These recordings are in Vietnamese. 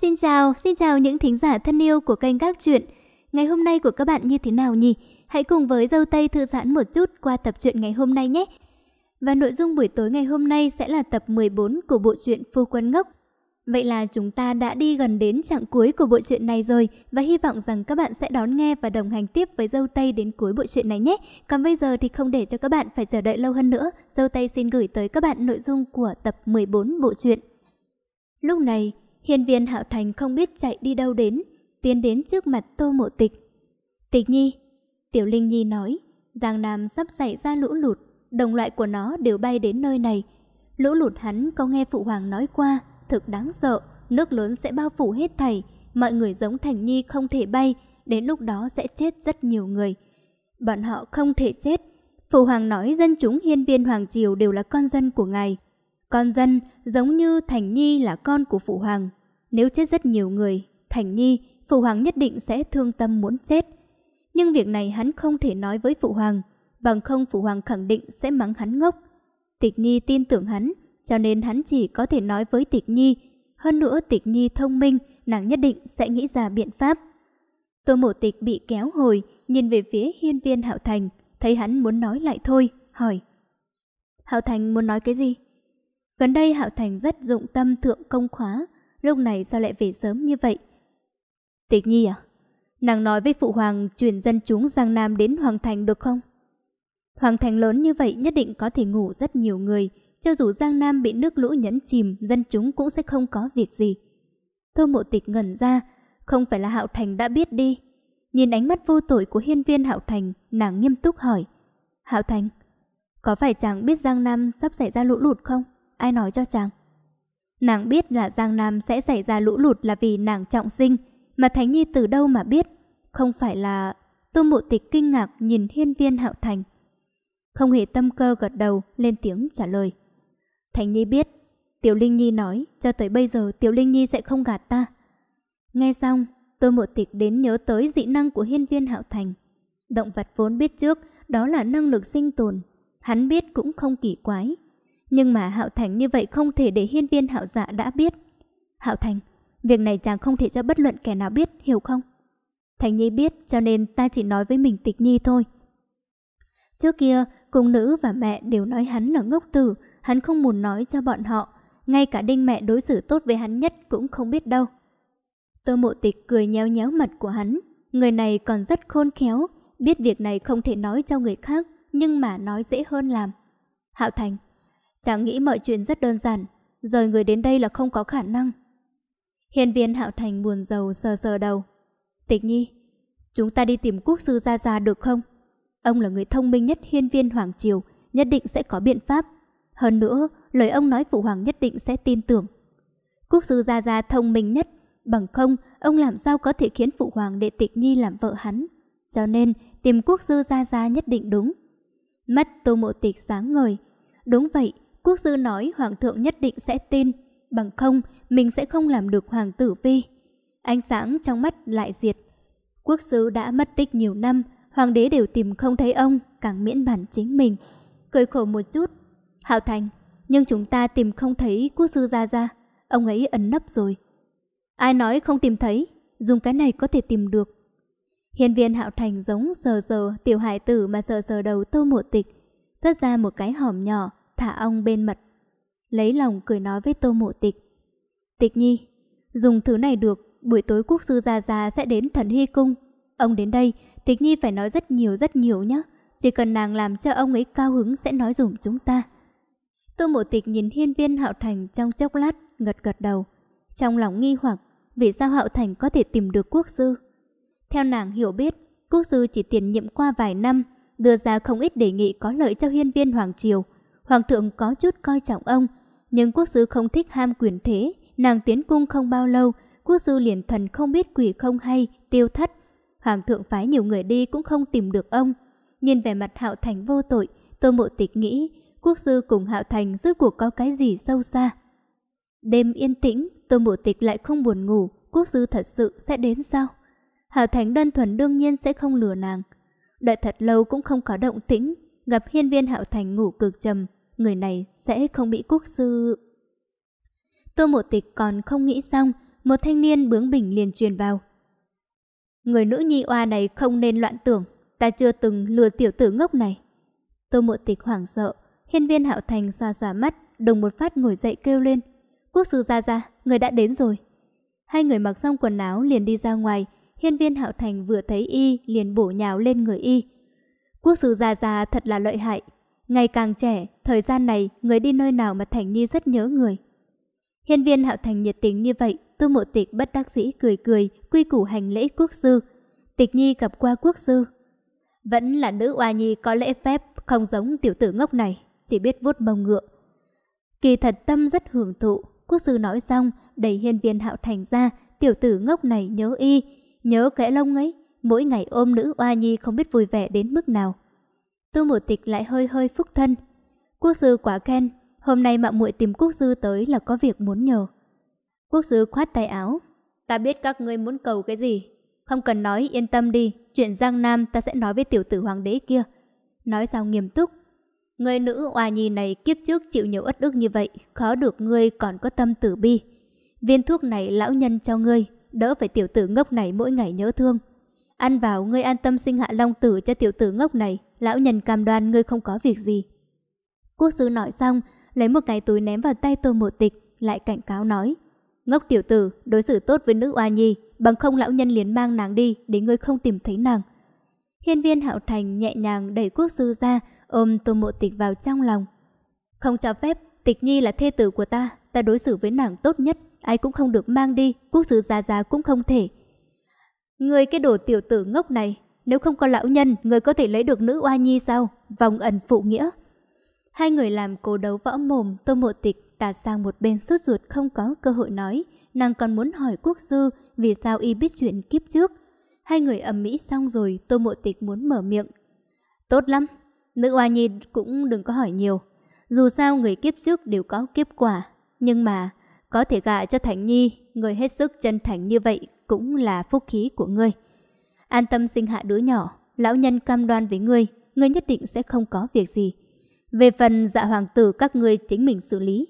xin chào, xin chào những thính giả thân yêu của kênh các Truyện. Ngày hôm nay của các bạn như thế nào nhỉ? Hãy cùng với dâu tây thư giãn một chút qua tập truyện ngày hôm nay nhé. Và nội dung buổi tối ngày hôm nay sẽ là tập 14 của bộ truyện Phu Quân Ngốc. Vậy là chúng ta đã đi gần đến trạng cuối của bộ truyện này rồi và hy vọng rằng các bạn sẽ đón nghe và đồng hành tiếp với dâu tây đến cuối bộ truyện này nhé. Còn bây giờ thì không để cho các bạn phải chờ đợi lâu hơn nữa, dâu tây xin gửi tới các bạn nội dung của tập 14 bộ truyện. Lúc này, Hiên viên Hạo Thành không biết chạy đi đâu đến, tiến đến trước mặt Tô Mộ Tịch. Tịch Nhi, Tiểu Linh Nhi nói, Giang Nam sắp xảy ra lũ lụt, đồng loại của nó đều bay đến nơi này. Lũ lụt hắn có nghe Phụ Hoàng nói qua, thực đáng sợ, nước lớn sẽ bao phủ hết thầy, mọi người giống Thành Nhi không thể bay, đến lúc đó sẽ chết rất nhiều người. Bọn họ không thể chết. Phụ Hoàng nói dân chúng hiên viên Hoàng Triều đều là con dân của ngài. Con dân giống như Thành Nhi là con của Phụ Hoàng. Nếu chết rất nhiều người, Thành Nhi, Phụ Hoàng nhất định sẽ thương tâm muốn chết. Nhưng việc này hắn không thể nói với Phụ Hoàng, bằng không Phụ Hoàng khẳng định sẽ mắng hắn ngốc. Tịch Nhi tin tưởng hắn, cho nên hắn chỉ có thể nói với Tịch Nhi. Hơn nữa Tịch Nhi thông minh, nàng nhất định sẽ nghĩ ra biện pháp. Tô Mộ Tịch bị kéo hồi, nhìn về phía hiên viên Hạo Thành, thấy hắn muốn nói lại thôi, hỏi. Hạo Thành muốn nói cái gì? Gần đây Hạo Thành rất dụng tâm thượng công khóa, lúc này sao lại về sớm như vậy? Tịch Nhi à? Nàng nói với Phụ Hoàng chuyển dân chúng Giang Nam đến Hoàng Thành được không? Hoàng Thành lớn như vậy nhất định có thể ngủ rất nhiều người, cho dù Giang Nam bị nước lũ nhấn chìm, dân chúng cũng sẽ không có việc gì. Tô Mộ Tịch ngẩn ra, không phải là Hạo Thành đã biết đi. Nhìn ánh mắt vô tội của hiên viên Hạo Thành, nàng nghiêm túc hỏi. Hạo Thành, có phải chàng biết Giang Nam sắp xảy ra lũ lụt không? ai nói cho chàng? Nàng biết là Giang Nam sẽ xảy ra lũ lụt là vì nàng trọng sinh, mà Thánh Nhi từ đâu mà biết? Không phải là... Tô mộ tịch kinh ngạc nhìn hiên viên hạo thành. Không hề tâm cơ gật đầu, lên tiếng trả lời. Thánh Nhi biết, Tiểu Linh Nhi nói, cho tới bây giờ Tiểu Linh Nhi sẽ không gạt ta. Nghe xong, Tô mộ tịch đến nhớ tới dị năng của hiên viên hạo thành. Động vật vốn biết trước, đó là năng lực sinh tồn. Hắn biết cũng không kỳ quái. Nhưng mà Hạo Thành như vậy không thể để hiên viên Hạo Dạ đã biết. Hạo Thành, việc này chàng không thể cho bất luận kẻ nào biết, hiểu không? Thành Nhi biết cho nên ta chỉ nói với mình tịch Nhi thôi. Trước kia, cung nữ và mẹ đều nói hắn là ngốc tử, hắn không muốn nói cho bọn họ. Ngay cả đinh mẹ đối xử tốt với hắn nhất cũng không biết đâu. Tơ mộ tịch cười nhéo nhéo mặt của hắn. Người này còn rất khôn khéo, biết việc này không thể nói cho người khác, nhưng mà nói dễ hơn làm. Hạo Thành, Chàng nghĩ mọi chuyện rất đơn giản, rời người đến đây là không có khả năng. Hiên viên Hạo Thành buồn rầu sờ sờ đầu. Tịch nhi, chúng ta đi tìm quốc sư Gia Gia được không? Ông là người thông minh nhất hiên viên Hoàng Triều, nhất định sẽ có biện pháp. Hơn nữa, lời ông nói phụ hoàng nhất định sẽ tin tưởng. Quốc sư Gia Gia thông minh nhất, bằng không ông làm sao có thể khiến phụ hoàng đệ tịch nhi làm vợ hắn. Cho nên, tìm quốc sư Gia Gia nhất định đúng. Mắt tô mộ tịch sáng ngời. Đúng vậy, quốc sư nói hoàng thượng nhất định sẽ tin, bằng không mình sẽ không làm được hoàng tử Vi. Ánh sáng trong mắt lại diệt. Quốc sư đã mất tích nhiều năm, hoàng đế đều tìm không thấy ông, càng miễn bản chính mình. Cười khổ một chút, Hạo Thành, nhưng chúng ta tìm không thấy quốc sư ra ra. ông ấy ẩn nấp rồi. Ai nói không tìm thấy, dùng cái này có thể tìm được. Hiền viên Hạo Thành giống sờ sờ tiểu hải tử mà sờ sờ đầu tô mộ tịch, xuất ra một cái hòm nhỏ, thả ong bên mật. Lấy lòng cười nói với tô mộ tịch. Tịch nhi, dùng thứ này được, buổi tối quốc sư già già sẽ đến thần hy cung. Ông đến đây, tịch nhi phải nói rất nhiều rất nhiều nhé. Chỉ cần nàng làm cho ông ấy cao hứng sẽ nói dùng chúng ta. Tô mộ tịch nhìn hiên viên hạo thành trong chốc lát, ngật gật đầu. Trong lòng nghi hoặc, vì sao hạo thành có thể tìm được quốc sư? Theo nàng hiểu biết, quốc sư chỉ tiền nhiệm qua vài năm, đưa ra không ít đề nghị có lợi cho hiên viên Hoàng Triều. Hoàng thượng có chút coi trọng ông, nhưng quốc sư không thích ham quyền thế, nàng tiến cung không bao lâu, quốc sư liền thần không biết quỷ không hay, tiêu thất. Hoàng thượng phái nhiều người đi cũng không tìm được ông. Nhìn vẻ mặt Hạo Thành vô tội, Tô Mộ Tịch nghĩ, quốc sư cùng Hạo Thành rốt cuộc có cái gì sâu xa. Đêm yên tĩnh, Tô Mộ Tịch lại không buồn ngủ, quốc sư thật sự sẽ đến sao? Hạo Thành đơn thuần đương nhiên sẽ không lừa nàng. Đợi thật lâu cũng không có động tĩnh, gặp hiên viên Hạo Thành ngủ cực trầm, người này sẽ không bị quốc sư. Tô Mộ Tịch còn không nghĩ xong, một thanh niên bướng bỉnh liền truyền vào. Người nữ nhi oa này không nên loạn tưởng, ta chưa từng lừa tiểu tử ngốc này. Tô Mộ Tịch hoảng sợ, hiên viên hạo thành xoa xoa mắt, đồng một phát ngồi dậy kêu lên. Quốc sư ra ra, người đã đến rồi. Hai người mặc xong quần áo liền đi ra ngoài, hiên viên hạo thành vừa thấy y liền bổ nhào lên người y. Quốc sư già già thật là lợi hại, Ngày càng trẻ, thời gian này người đi nơi nào mà Thành Nhi rất nhớ người. Hiên viên Hạo Thành nhiệt tình như vậy, Tư Mộ Tịch bất đắc dĩ cười cười, quy củ hành lễ quốc sư. Tịch Nhi gặp qua quốc sư. Vẫn là nữ oa nhi có lễ phép, không giống tiểu tử ngốc này, chỉ biết vuốt mông ngựa. Kỳ thật tâm rất hưởng thụ, quốc sư nói xong, đẩy hiên viên Hạo Thành ra, tiểu tử ngốc này nhớ y, nhớ kẻ lông ấy, mỗi ngày ôm nữ oa nhi không biết vui vẻ đến mức nào. Tư mụ tịch lại hơi hơi phúc thân. Quốc sư quả khen, hôm nay mạo muội tìm quốc sư tới là có việc muốn nhờ. Quốc sư khoát tay áo. Ta biết các ngươi muốn cầu cái gì. Không cần nói yên tâm đi, chuyện Giang Nam ta sẽ nói với tiểu tử hoàng đế kia. Nói sao nghiêm túc. Người nữ oa nhi này kiếp trước chịu nhiều ất ức như vậy, khó được ngươi còn có tâm tử bi. Viên thuốc này lão nhân cho ngươi, đỡ phải tiểu tử ngốc này mỗi ngày nhớ thương ăn vào ngươi an tâm sinh hạ long tử cho tiểu tử ngốc này, lão nhân cam đoan ngươi không có việc gì. Quốc sư nói xong, lấy một cái túi ném vào tay tô một tịch, lại cảnh cáo nói. Ngốc tiểu tử, đối xử tốt với nữ oa nhi, bằng không lão nhân liền mang nàng đi để ngươi không tìm thấy nàng. Hiên viên hạo thành nhẹ nhàng đẩy quốc sư ra, ôm tô mộ tịch vào trong lòng. Không cho phép, tịch nhi là thê tử của ta, ta đối xử với nàng tốt nhất, ai cũng không được mang đi, quốc sư già già cũng không thể người cái đồ tiểu tử ngốc này, nếu không có lão nhân, người có thể lấy được nữ oa nhi sao? Vòng ẩn phụ nghĩa. Hai người làm cố đấu võ mồm, tô mộ tịch tạt sang một bên suốt ruột không có cơ hội nói. Nàng còn muốn hỏi quốc sư vì sao y biết chuyện kiếp trước. Hai người ầm mỹ xong rồi, tô mộ tịch muốn mở miệng. Tốt lắm, nữ oa nhi cũng đừng có hỏi nhiều. Dù sao người kiếp trước đều có kiếp quả, nhưng mà có thể gạ cho Thánh Nhi, người hết sức chân thành như vậy cũng là phúc khí của ngươi. An tâm sinh hạ đứa nhỏ, lão nhân cam đoan với ngươi, ngươi nhất định sẽ không có việc gì. Về phần dạ hoàng tử các ngươi chính mình xử lý.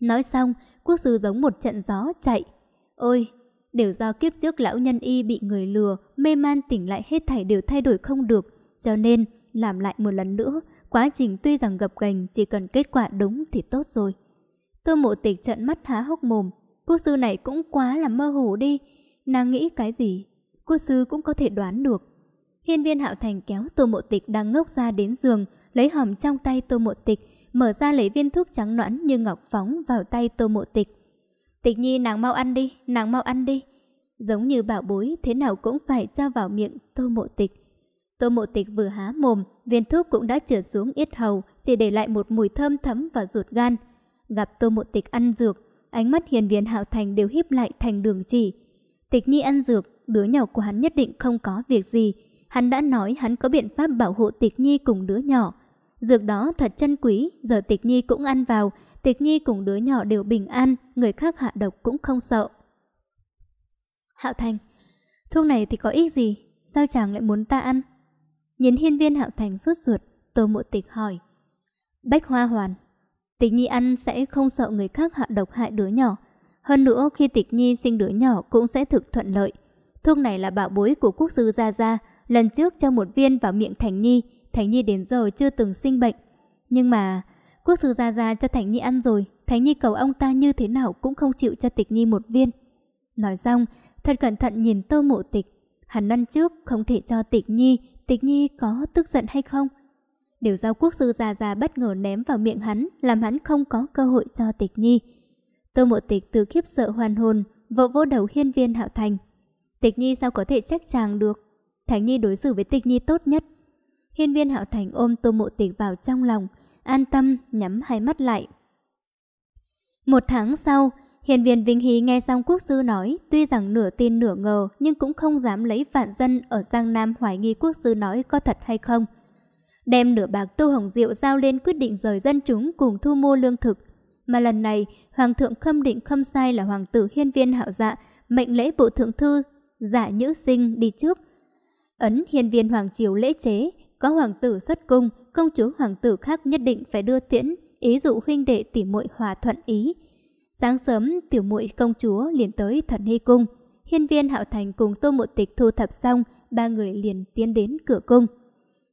Nói xong, quốc sư giống một trận gió chạy. Ôi, đều do kiếp trước lão nhân y bị người lừa, mê man tỉnh lại hết thảy đều thay đổi không được. Cho nên, làm lại một lần nữa, quá trình tuy rằng gập gành chỉ cần kết quả đúng thì tốt rồi tô mộ tịch trận mắt há hốc mồm, quốc sư này cũng quá là mơ hồ đi. Nàng nghĩ cái gì, quốc sư cũng có thể đoán được. Hiên viên hạo thành kéo tô mộ tịch đang ngốc ra đến giường, lấy hòm trong tay tô mộ tịch, mở ra lấy viên thuốc trắng noãn như ngọc phóng vào tay tô mộ tịch. Tịch nhi nàng mau ăn đi, nàng mau ăn đi. Giống như bảo bối, thế nào cũng phải cho vào miệng tô mộ tịch. Tô mộ tịch vừa há mồm, viên thuốc cũng đã trở xuống yết hầu, chỉ để lại một mùi thơm thấm vào ruột gan. Gặp Tô Mộ Tịch ăn dược, ánh mắt hiền viên Hạo Thành đều híp lại thành đường chỉ. Tịch Nhi ăn dược, đứa nhỏ của hắn nhất định không có việc gì. Hắn đã nói hắn có biện pháp bảo hộ Tịch Nhi cùng đứa nhỏ. Dược đó thật chân quý, giờ Tịch Nhi cũng ăn vào, Tịch Nhi cùng đứa nhỏ đều bình an, người khác hạ độc cũng không sợ. Hạo Thành, thuốc này thì có ích gì, sao chàng lại muốn ta ăn? Nhìn hiên viên Hạo Thành suốt ruột, Tô Mộ Tịch hỏi. Bách Hoa Hoàn Tịch Nhi ăn sẽ không sợ người khác hạ độc hại đứa nhỏ. Hơn nữa khi Tịch Nhi sinh đứa nhỏ cũng sẽ thực thuận lợi. Thuốc này là bảo bối của quốc sư Gia Gia, lần trước cho một viên vào miệng Thành Nhi, Thành Nhi đến giờ chưa từng sinh bệnh. Nhưng mà quốc sư Gia Gia cho Thành Nhi ăn rồi, Thành Nhi cầu ông ta như thế nào cũng không chịu cho Tịch Nhi một viên. Nói xong, thật cẩn thận nhìn tô mộ tịch. Hắn ăn trước không thể cho tịch nhi, tịch nhi có tức giận hay không? đều do quốc sư già già bất ngờ ném vào miệng hắn, làm hắn không có cơ hội cho tịch nhi. Tô mộ tịch từ khiếp sợ hoàn hồn, vỗ vỗ đầu hiên viên hạo thành. Tịch nhi sao có thể trách chàng được? Thánh nhi đối xử với tịch nhi tốt nhất. Hiên viên hạo thành ôm tô mộ tịch vào trong lòng, an tâm nhắm hai mắt lại. Một tháng sau, hiền viên Vinh Hí nghe xong quốc sư nói, tuy rằng nửa tin nửa ngờ nhưng cũng không dám lấy vạn dân ở Giang Nam hoài nghi quốc sư nói có thật hay không đem nửa bạc Tô Hồng Diệu giao lên quyết định rời dân chúng cùng thu mua lương thực. Mà lần này, Hoàng thượng khâm định khâm sai là Hoàng tử Hiên Viên Hạo Dạ, mệnh lễ bộ thượng thư, giả nhữ sinh đi trước. Ấn Hiên Viên Hoàng Triều lễ chế, có Hoàng tử xuất cung, công chúa Hoàng tử khác nhất định phải đưa tiễn, ý dụ huynh đệ tỉ muội hòa thuận ý. Sáng sớm, tiểu muội công chúa liền tới thần hy cung. Hiên viên Hạo Thành cùng Tô Mộ Tịch thu thập xong, ba người liền tiến đến cửa cung.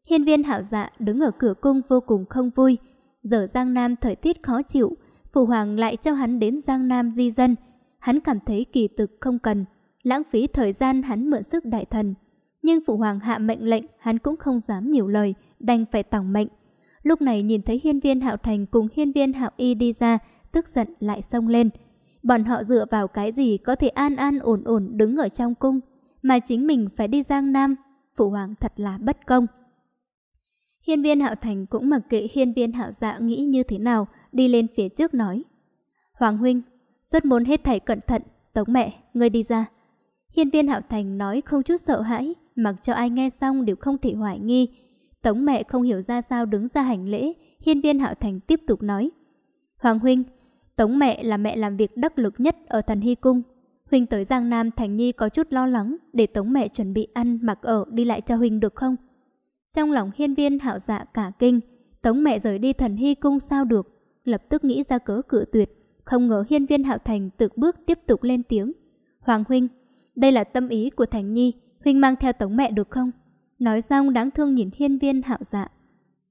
Hiên viên hạo dạ đứng ở cửa cung vô cùng không vui. Giờ Giang Nam thời tiết khó chịu, Phụ Hoàng lại cho hắn đến Giang Nam di dân. Hắn cảm thấy kỳ thực không cần, lãng phí thời gian hắn mượn sức đại thần. Nhưng Phụ Hoàng hạ mệnh lệnh hắn cũng không dám nhiều lời, đành phải tỏng mệnh. Lúc này nhìn thấy hiên viên hạo thành cùng hiên viên hạo y đi ra, tức giận lại xông lên. Bọn họ dựa vào cái gì có thể an an ổn ổn đứng ở trong cung, mà chính mình phải đi Giang Nam. Phụ Hoàng thật là bất công. Hiên viên hạo thành cũng mặc kệ hiên viên hạo dạ nghĩ như thế nào, đi lên phía trước nói. Hoàng huynh, xuất môn hết thảy cẩn thận, tống mẹ, ngươi đi ra. Hiên viên hạo thành nói không chút sợ hãi, mặc cho ai nghe xong đều không thể hoài nghi. Tống mẹ không hiểu ra sao đứng ra hành lễ, hiên viên hạo thành tiếp tục nói. Hoàng huynh, tống mẹ là mẹ làm việc đắc lực nhất ở thần hy cung. Huynh tới Giang Nam Thành Nhi có chút lo lắng để tống mẹ chuẩn bị ăn mặc ở đi lại cho Huynh được không? Trong lòng hiên viên hạo dạ cả kinh, tống mẹ rời đi thần hy cung sao được, lập tức nghĩ ra cớ cự tuyệt. Không ngờ hiên viên hạo thành tự bước tiếp tục lên tiếng. Hoàng huynh, đây là tâm ý của Thành Nhi, huynh mang theo tống mẹ được không? Nói xong đáng thương nhìn hiên viên hạo dạ.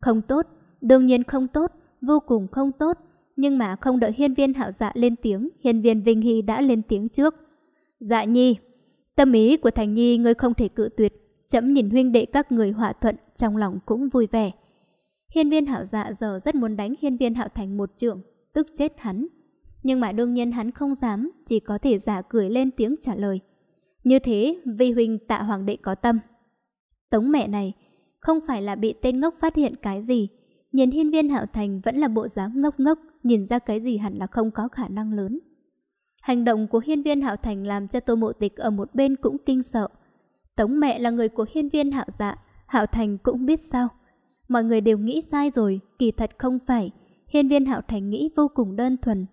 Không tốt, đương nhiên không tốt, vô cùng không tốt. Nhưng mà không đợi hiên viên hạo dạ lên tiếng, hiên viên Vinh Hy đã lên tiếng trước. Dạ Nhi, tâm ý của Thành Nhi ngươi không thể cự tuyệt, chấm nhìn huynh đệ các người hòa thuận trong lòng cũng vui vẻ. Hiên viên hạo dạ giờ rất muốn đánh hiên viên hạo thành một trượng, tức chết hắn. Nhưng mà đương nhiên hắn không dám, chỉ có thể giả cười lên tiếng trả lời. Như thế, vi huynh tạ hoàng đệ có tâm. Tống mẹ này, không phải là bị tên ngốc phát hiện cái gì. Nhìn hiên viên hạo thành vẫn là bộ dáng ngốc ngốc, nhìn ra cái gì hẳn là không có khả năng lớn. Hành động của hiên viên hạo thành làm cho tô mộ tịch ở một bên cũng kinh sợ. Tống mẹ là người của hiên viên hạo dạ, Hạo Thành cũng biết sao. Mọi người đều nghĩ sai rồi, kỳ thật không phải. Hiên viên Hạo Thành nghĩ vô cùng đơn thuần.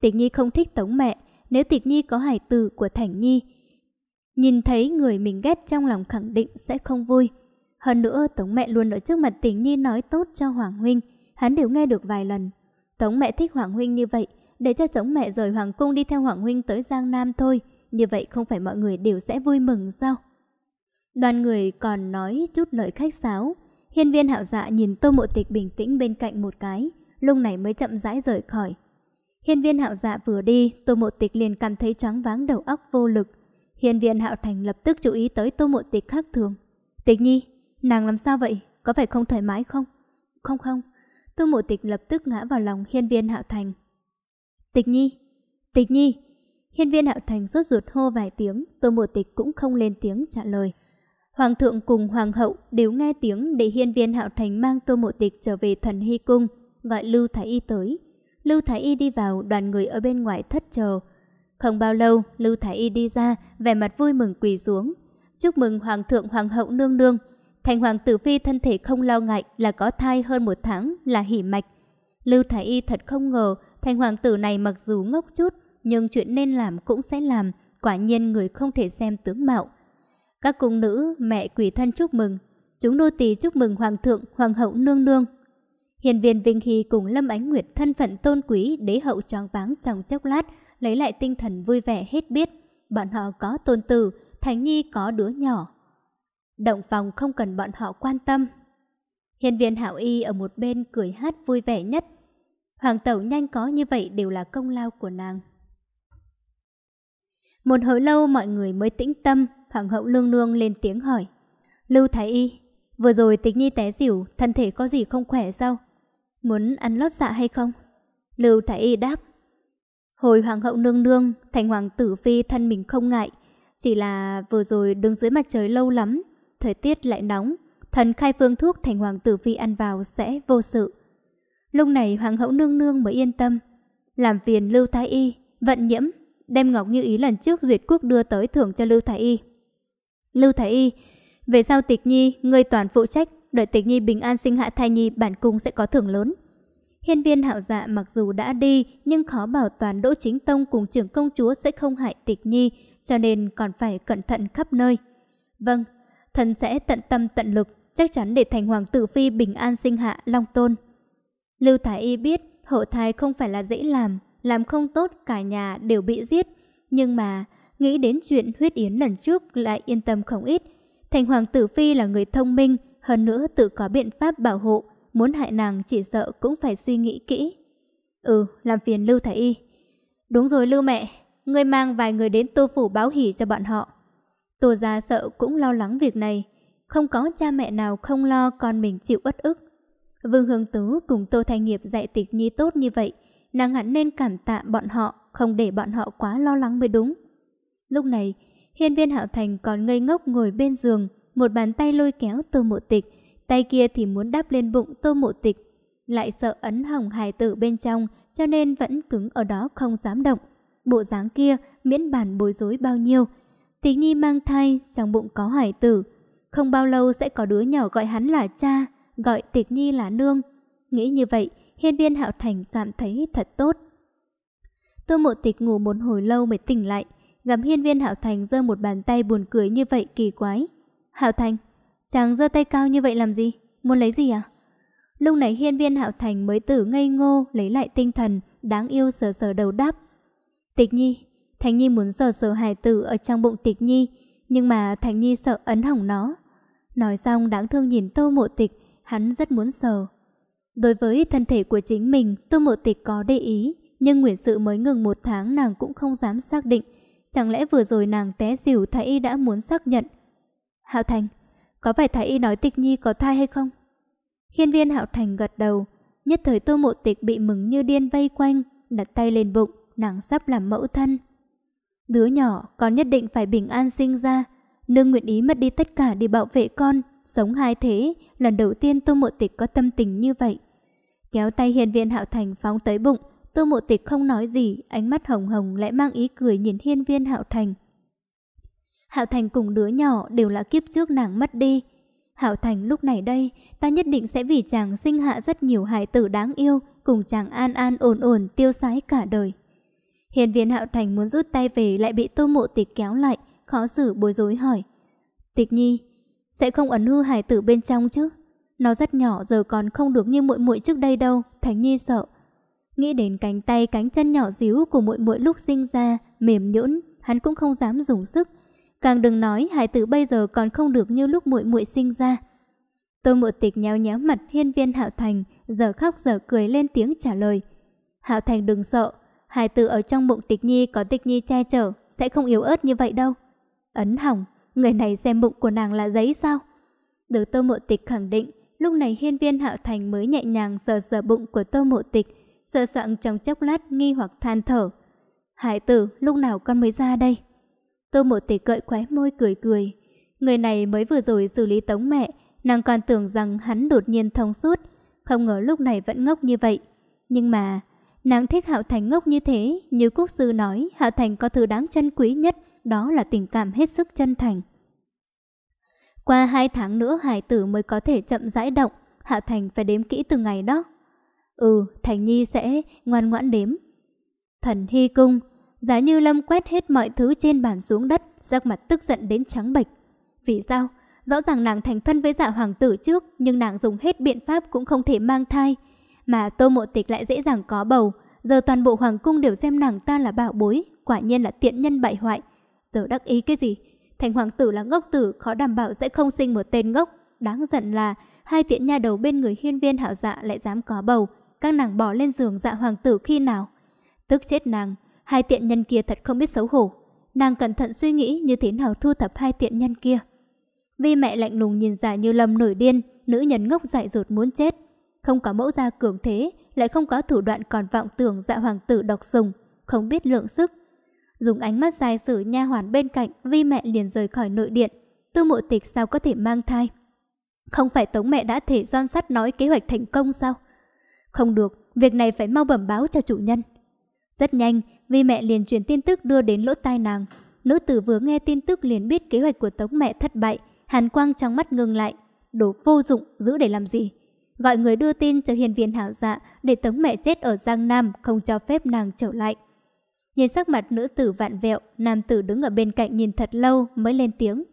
Tịch Nhi không thích tống mẹ, nếu Tịch Nhi có hải tử của Thành Nhi. Nhìn thấy người mình ghét trong lòng khẳng định sẽ không vui. Hơn nữa Tống mẹ luôn ở trước mặt Tịch Nhi nói tốt cho Hoàng Huynh, hắn đều nghe được vài lần. Tống mẹ thích Hoàng Huynh như vậy, để cho Tống mẹ rời Hoàng Cung đi theo Hoàng Huynh tới Giang Nam thôi. Như vậy không phải mọi người đều sẽ vui mừng sao? Đoàn người còn nói chút lời khách sáo. Hiên viên hạo dạ nhìn tô mộ tịch bình tĩnh bên cạnh một cái, lúc này mới chậm rãi rời khỏi. Hiên viên hạo dạ vừa đi, tô mộ tịch liền cảm thấy choáng váng đầu óc vô lực. Hiên viên hạo thành lập tức chú ý tới tô mộ tịch khác thường. Tịch nhi, nàng làm sao vậy? Có phải không thoải mái không? Không không. Tô mộ tịch lập tức ngã vào lòng hiên viên hạo thành. Tịch nhi, tịch nhi. Hiên viên hạo thành rốt ruột hô vài tiếng, tô mộ tịch cũng không lên tiếng trả lời. Hoàng thượng cùng hoàng hậu đều nghe tiếng để hiên viên hạo thành mang tô mộ tịch trở về thần hy cung, gọi Lưu Thái Y tới. Lưu Thái Y đi vào đoàn người ở bên ngoài thất chờ. Không bao lâu, Lưu Thái Y đi ra, vẻ mặt vui mừng quỳ xuống. Chúc mừng hoàng thượng hoàng hậu nương nương. Thành hoàng tử phi thân thể không lo ngại là có thai hơn một tháng là hỉ mạch. Lưu Thái Y thật không ngờ, thành hoàng tử này mặc dù ngốc chút, nhưng chuyện nên làm cũng sẽ làm, quả nhiên người không thể xem tướng mạo. Các cung nữ, mẹ quỷ thân chúc mừng, chúng nô tỳ chúc mừng hoàng thượng, hoàng hậu nương nương. Hiền viên Vinh Hy cùng Lâm Ánh Nguyệt thân phận tôn quý đế hậu tròn váng trong chốc lát, lấy lại tinh thần vui vẻ hết biết. Bọn họ có tôn tử, Thánh Nhi có đứa nhỏ. Động phòng không cần bọn họ quan tâm. Hiền viên Hảo Y ở một bên cười hát vui vẻ nhất. Hoàng tẩu nhanh có như vậy đều là công lao của nàng. Một hồi lâu mọi người mới tĩnh tâm, Hoàng hậu nương nương lên tiếng hỏi. Lưu Thái Y, vừa rồi tịch nhi té xỉu, thân thể có gì không khỏe sao? Muốn ăn lót dạ hay không? Lưu Thái Y đáp. Hồi hoàng hậu nương nương, thành hoàng tử phi thân mình không ngại. Chỉ là vừa rồi đứng dưới mặt trời lâu lắm, thời tiết lại nóng. Thần khai phương thuốc thành hoàng tử phi ăn vào sẽ vô sự. Lúc này hoàng hậu nương nương mới yên tâm. Làm phiền Lưu Thái Y, vận nhiễm, đem Ngọc Như Ý lần trước duyệt quốc đưa tới thưởng cho Lưu Thái Y. Lưu Thái Y Về sau tịch nhi, người toàn phụ trách Đợi tịch nhi bình an sinh hạ thai nhi Bản cung sẽ có thưởng lớn Hiên viên hạo dạ mặc dù đã đi Nhưng khó bảo toàn đỗ chính tông cùng trưởng công chúa Sẽ không hại tịch nhi Cho nên còn phải cẩn thận khắp nơi Vâng, thần sẽ tận tâm tận lực Chắc chắn để thành hoàng tử phi bình an sinh hạ long tôn Lưu Thái Y biết hộ thai không phải là dễ làm Làm không tốt cả nhà đều bị giết Nhưng mà nghĩ đến chuyện huyết yến lần trước lại yên tâm không ít. Thành Hoàng Tử Phi là người thông minh, hơn nữa tự có biện pháp bảo hộ, muốn hại nàng chỉ sợ cũng phải suy nghĩ kỹ. Ừ, làm phiền Lưu Thái Y. Đúng rồi Lưu mẹ, ngươi mang vài người đến tô phủ báo hỉ cho bọn họ. Tô gia sợ cũng lo lắng việc này, không có cha mẹ nào không lo con mình chịu uất ức. Vương Hương Tú cùng Tô Thanh Nghiệp dạy tịch nhi tốt như vậy, nàng hẳn nên cảm tạ bọn họ, không để bọn họ quá lo lắng mới đúng. Lúc này, hiên viên hạo thành còn ngây ngốc ngồi bên giường, một bàn tay lôi kéo tô mộ tịch, tay kia thì muốn đáp lên bụng tô mộ tịch. Lại sợ ấn hồng hài tử bên trong, cho nên vẫn cứng ở đó không dám động. Bộ dáng kia miễn bản bối rối bao nhiêu. Tịch nhi mang thai, trong bụng có hài tử. Không bao lâu sẽ có đứa nhỏ gọi hắn là cha, gọi tịch nhi là nương. Nghĩ như vậy, hiên viên hạo thành cảm thấy thật tốt. Tô mộ tịch ngủ một hồi lâu mới tỉnh lại, Gặp hiên viên Hạo Thành giơ một bàn tay buồn cười như vậy kỳ quái. Hạo Thành, chàng giơ tay cao như vậy làm gì? Muốn lấy gì à? Lúc này hiên viên Hạo Thành mới tử ngây ngô lấy lại tinh thần, đáng yêu sờ sờ đầu đáp. Tịch Nhi, Thành Nhi muốn sờ sờ hài tử ở trong bụng Tịch Nhi, nhưng mà Thành Nhi sợ ấn hỏng nó. Nói xong đáng thương nhìn Tô Mộ Tịch, hắn rất muốn sờ. Đối với thân thể của chính mình, Tô Mộ Tịch có để ý, nhưng nguyện sự mới ngừng một tháng nàng cũng không dám xác định Chẳng lẽ vừa rồi nàng té xỉu Thái Y đã muốn xác nhận Hạo Thành Có phải Thái Y nói tịch nhi có thai hay không Hiên viên Hạo Thành gật đầu Nhất thời tô mộ tịch bị mừng như điên vây quanh Đặt tay lên bụng Nàng sắp làm mẫu thân Đứa nhỏ con nhất định phải bình an sinh ra Nương nguyện ý mất đi tất cả để bảo vệ con Sống hai thế Lần đầu tiên tô mộ tịch có tâm tình như vậy Kéo tay hiền viên Hạo Thành phóng tới bụng Tô Mộ Tịch không nói gì, ánh mắt hồng hồng lại mang ý cười nhìn hiên viên Hạo Thành. Hạo Thành cùng đứa nhỏ đều là kiếp trước nàng mất đi. Hạo Thành lúc này đây, ta nhất định sẽ vì chàng sinh hạ rất nhiều hài tử đáng yêu, cùng chàng an an ổn ổn tiêu sái cả đời. Hiền viên Hạo Thành muốn rút tay về lại bị Tô Mộ Tịch kéo lại, khó xử bối rối hỏi. Tịch Nhi, sẽ không ấn hư hài tử bên trong chứ? Nó rất nhỏ giờ còn không được như muội muội trước đây đâu, Thánh Nhi sợ. Nghĩ đến cánh tay cánh chân nhỏ xíu của muội muội lúc sinh ra, mềm nhũn, hắn cũng không dám dùng sức. Càng đừng nói hải tử bây giờ còn không được như lúc muội muội sinh ra. Tô Mộ Tịch nhéo nhéo mặt Hiên Viên Hạo Thành, giờ khóc giờ cười lên tiếng trả lời. Hạo Thành đừng sợ, hải tử ở trong bụng Tịch Nhi có Tịch Nhi che chở, sẽ không yếu ớt như vậy đâu. Ấn hỏng, người này xem bụng của nàng là giấy sao? Được Tô Mộ Tịch khẳng định, lúc này Hiên Viên Hạo Thành mới nhẹ nhàng sờ sờ bụng của Tô Mộ Tịch Sợ soạn trong chốc lát nghi hoặc than thở Hải tử lúc nào con mới ra đây Tô một tỷ cợi khóe môi cười cười Người này mới vừa rồi xử lý tống mẹ Nàng còn tưởng rằng hắn đột nhiên thông suốt Không ngờ lúc này vẫn ngốc như vậy Nhưng mà Nàng thích Hạo Thành ngốc như thế Như quốc sư nói Hạo Thành có thứ đáng chân quý nhất Đó là tình cảm hết sức chân thành Qua hai tháng nữa hải tử mới có thể chậm rãi động Hạo Thành phải đếm kỹ từ ngày đó Ừ, Thành Nhi sẽ ngoan ngoãn đếm. Thần Hy Cung, giá như Lâm quét hết mọi thứ trên bàn xuống đất, sắc mặt tức giận đến trắng bệch. Vì sao? Rõ ràng nàng thành thân với dạ hoàng tử trước, nhưng nàng dùng hết biện pháp cũng không thể mang thai. Mà tô mộ tịch lại dễ dàng có bầu, giờ toàn bộ hoàng cung đều xem nàng ta là bảo bối, quả nhiên là tiện nhân bại hoại. Giờ đắc ý cái gì? Thành hoàng tử là ngốc tử, khó đảm bảo sẽ không sinh một tên ngốc. Đáng giận là hai tiện nha đầu bên người hiên viên hảo dạ lại dám có bầu, các nàng bỏ lên giường dạ hoàng tử khi nào. Tức chết nàng, hai tiện nhân kia thật không biết xấu hổ. Nàng cẩn thận suy nghĩ như thế nào thu thập hai tiện nhân kia. Vi mẹ lạnh lùng nhìn dạ như lâm nổi điên, nữ nhân ngốc dại ruột muốn chết. Không có mẫu gia cường thế, lại không có thủ đoạn còn vọng tưởng dạ hoàng tử độc sùng, không biết lượng sức. Dùng ánh mắt dài sử nha hoàn bên cạnh, vi mẹ liền rời khỏi nội điện. Tư mộ tịch sao có thể mang thai? Không phải tống mẹ đã thể don sắt nói kế hoạch thành công sao? Không được, việc này phải mau bẩm báo cho chủ nhân. Rất nhanh, vì mẹ liền truyền tin tức đưa đến lỗ tai nàng. Nữ tử vừa nghe tin tức liền biết kế hoạch của tống mẹ thất bại, hàn quang trong mắt ngừng lại. Đồ vô dụng, giữ để làm gì? Gọi người đưa tin cho hiền viên hảo dạ để tống mẹ chết ở Giang Nam không cho phép nàng trở lại. Nhìn sắc mặt nữ tử vạn vẹo, nam tử đứng ở bên cạnh nhìn thật lâu mới lên tiếng.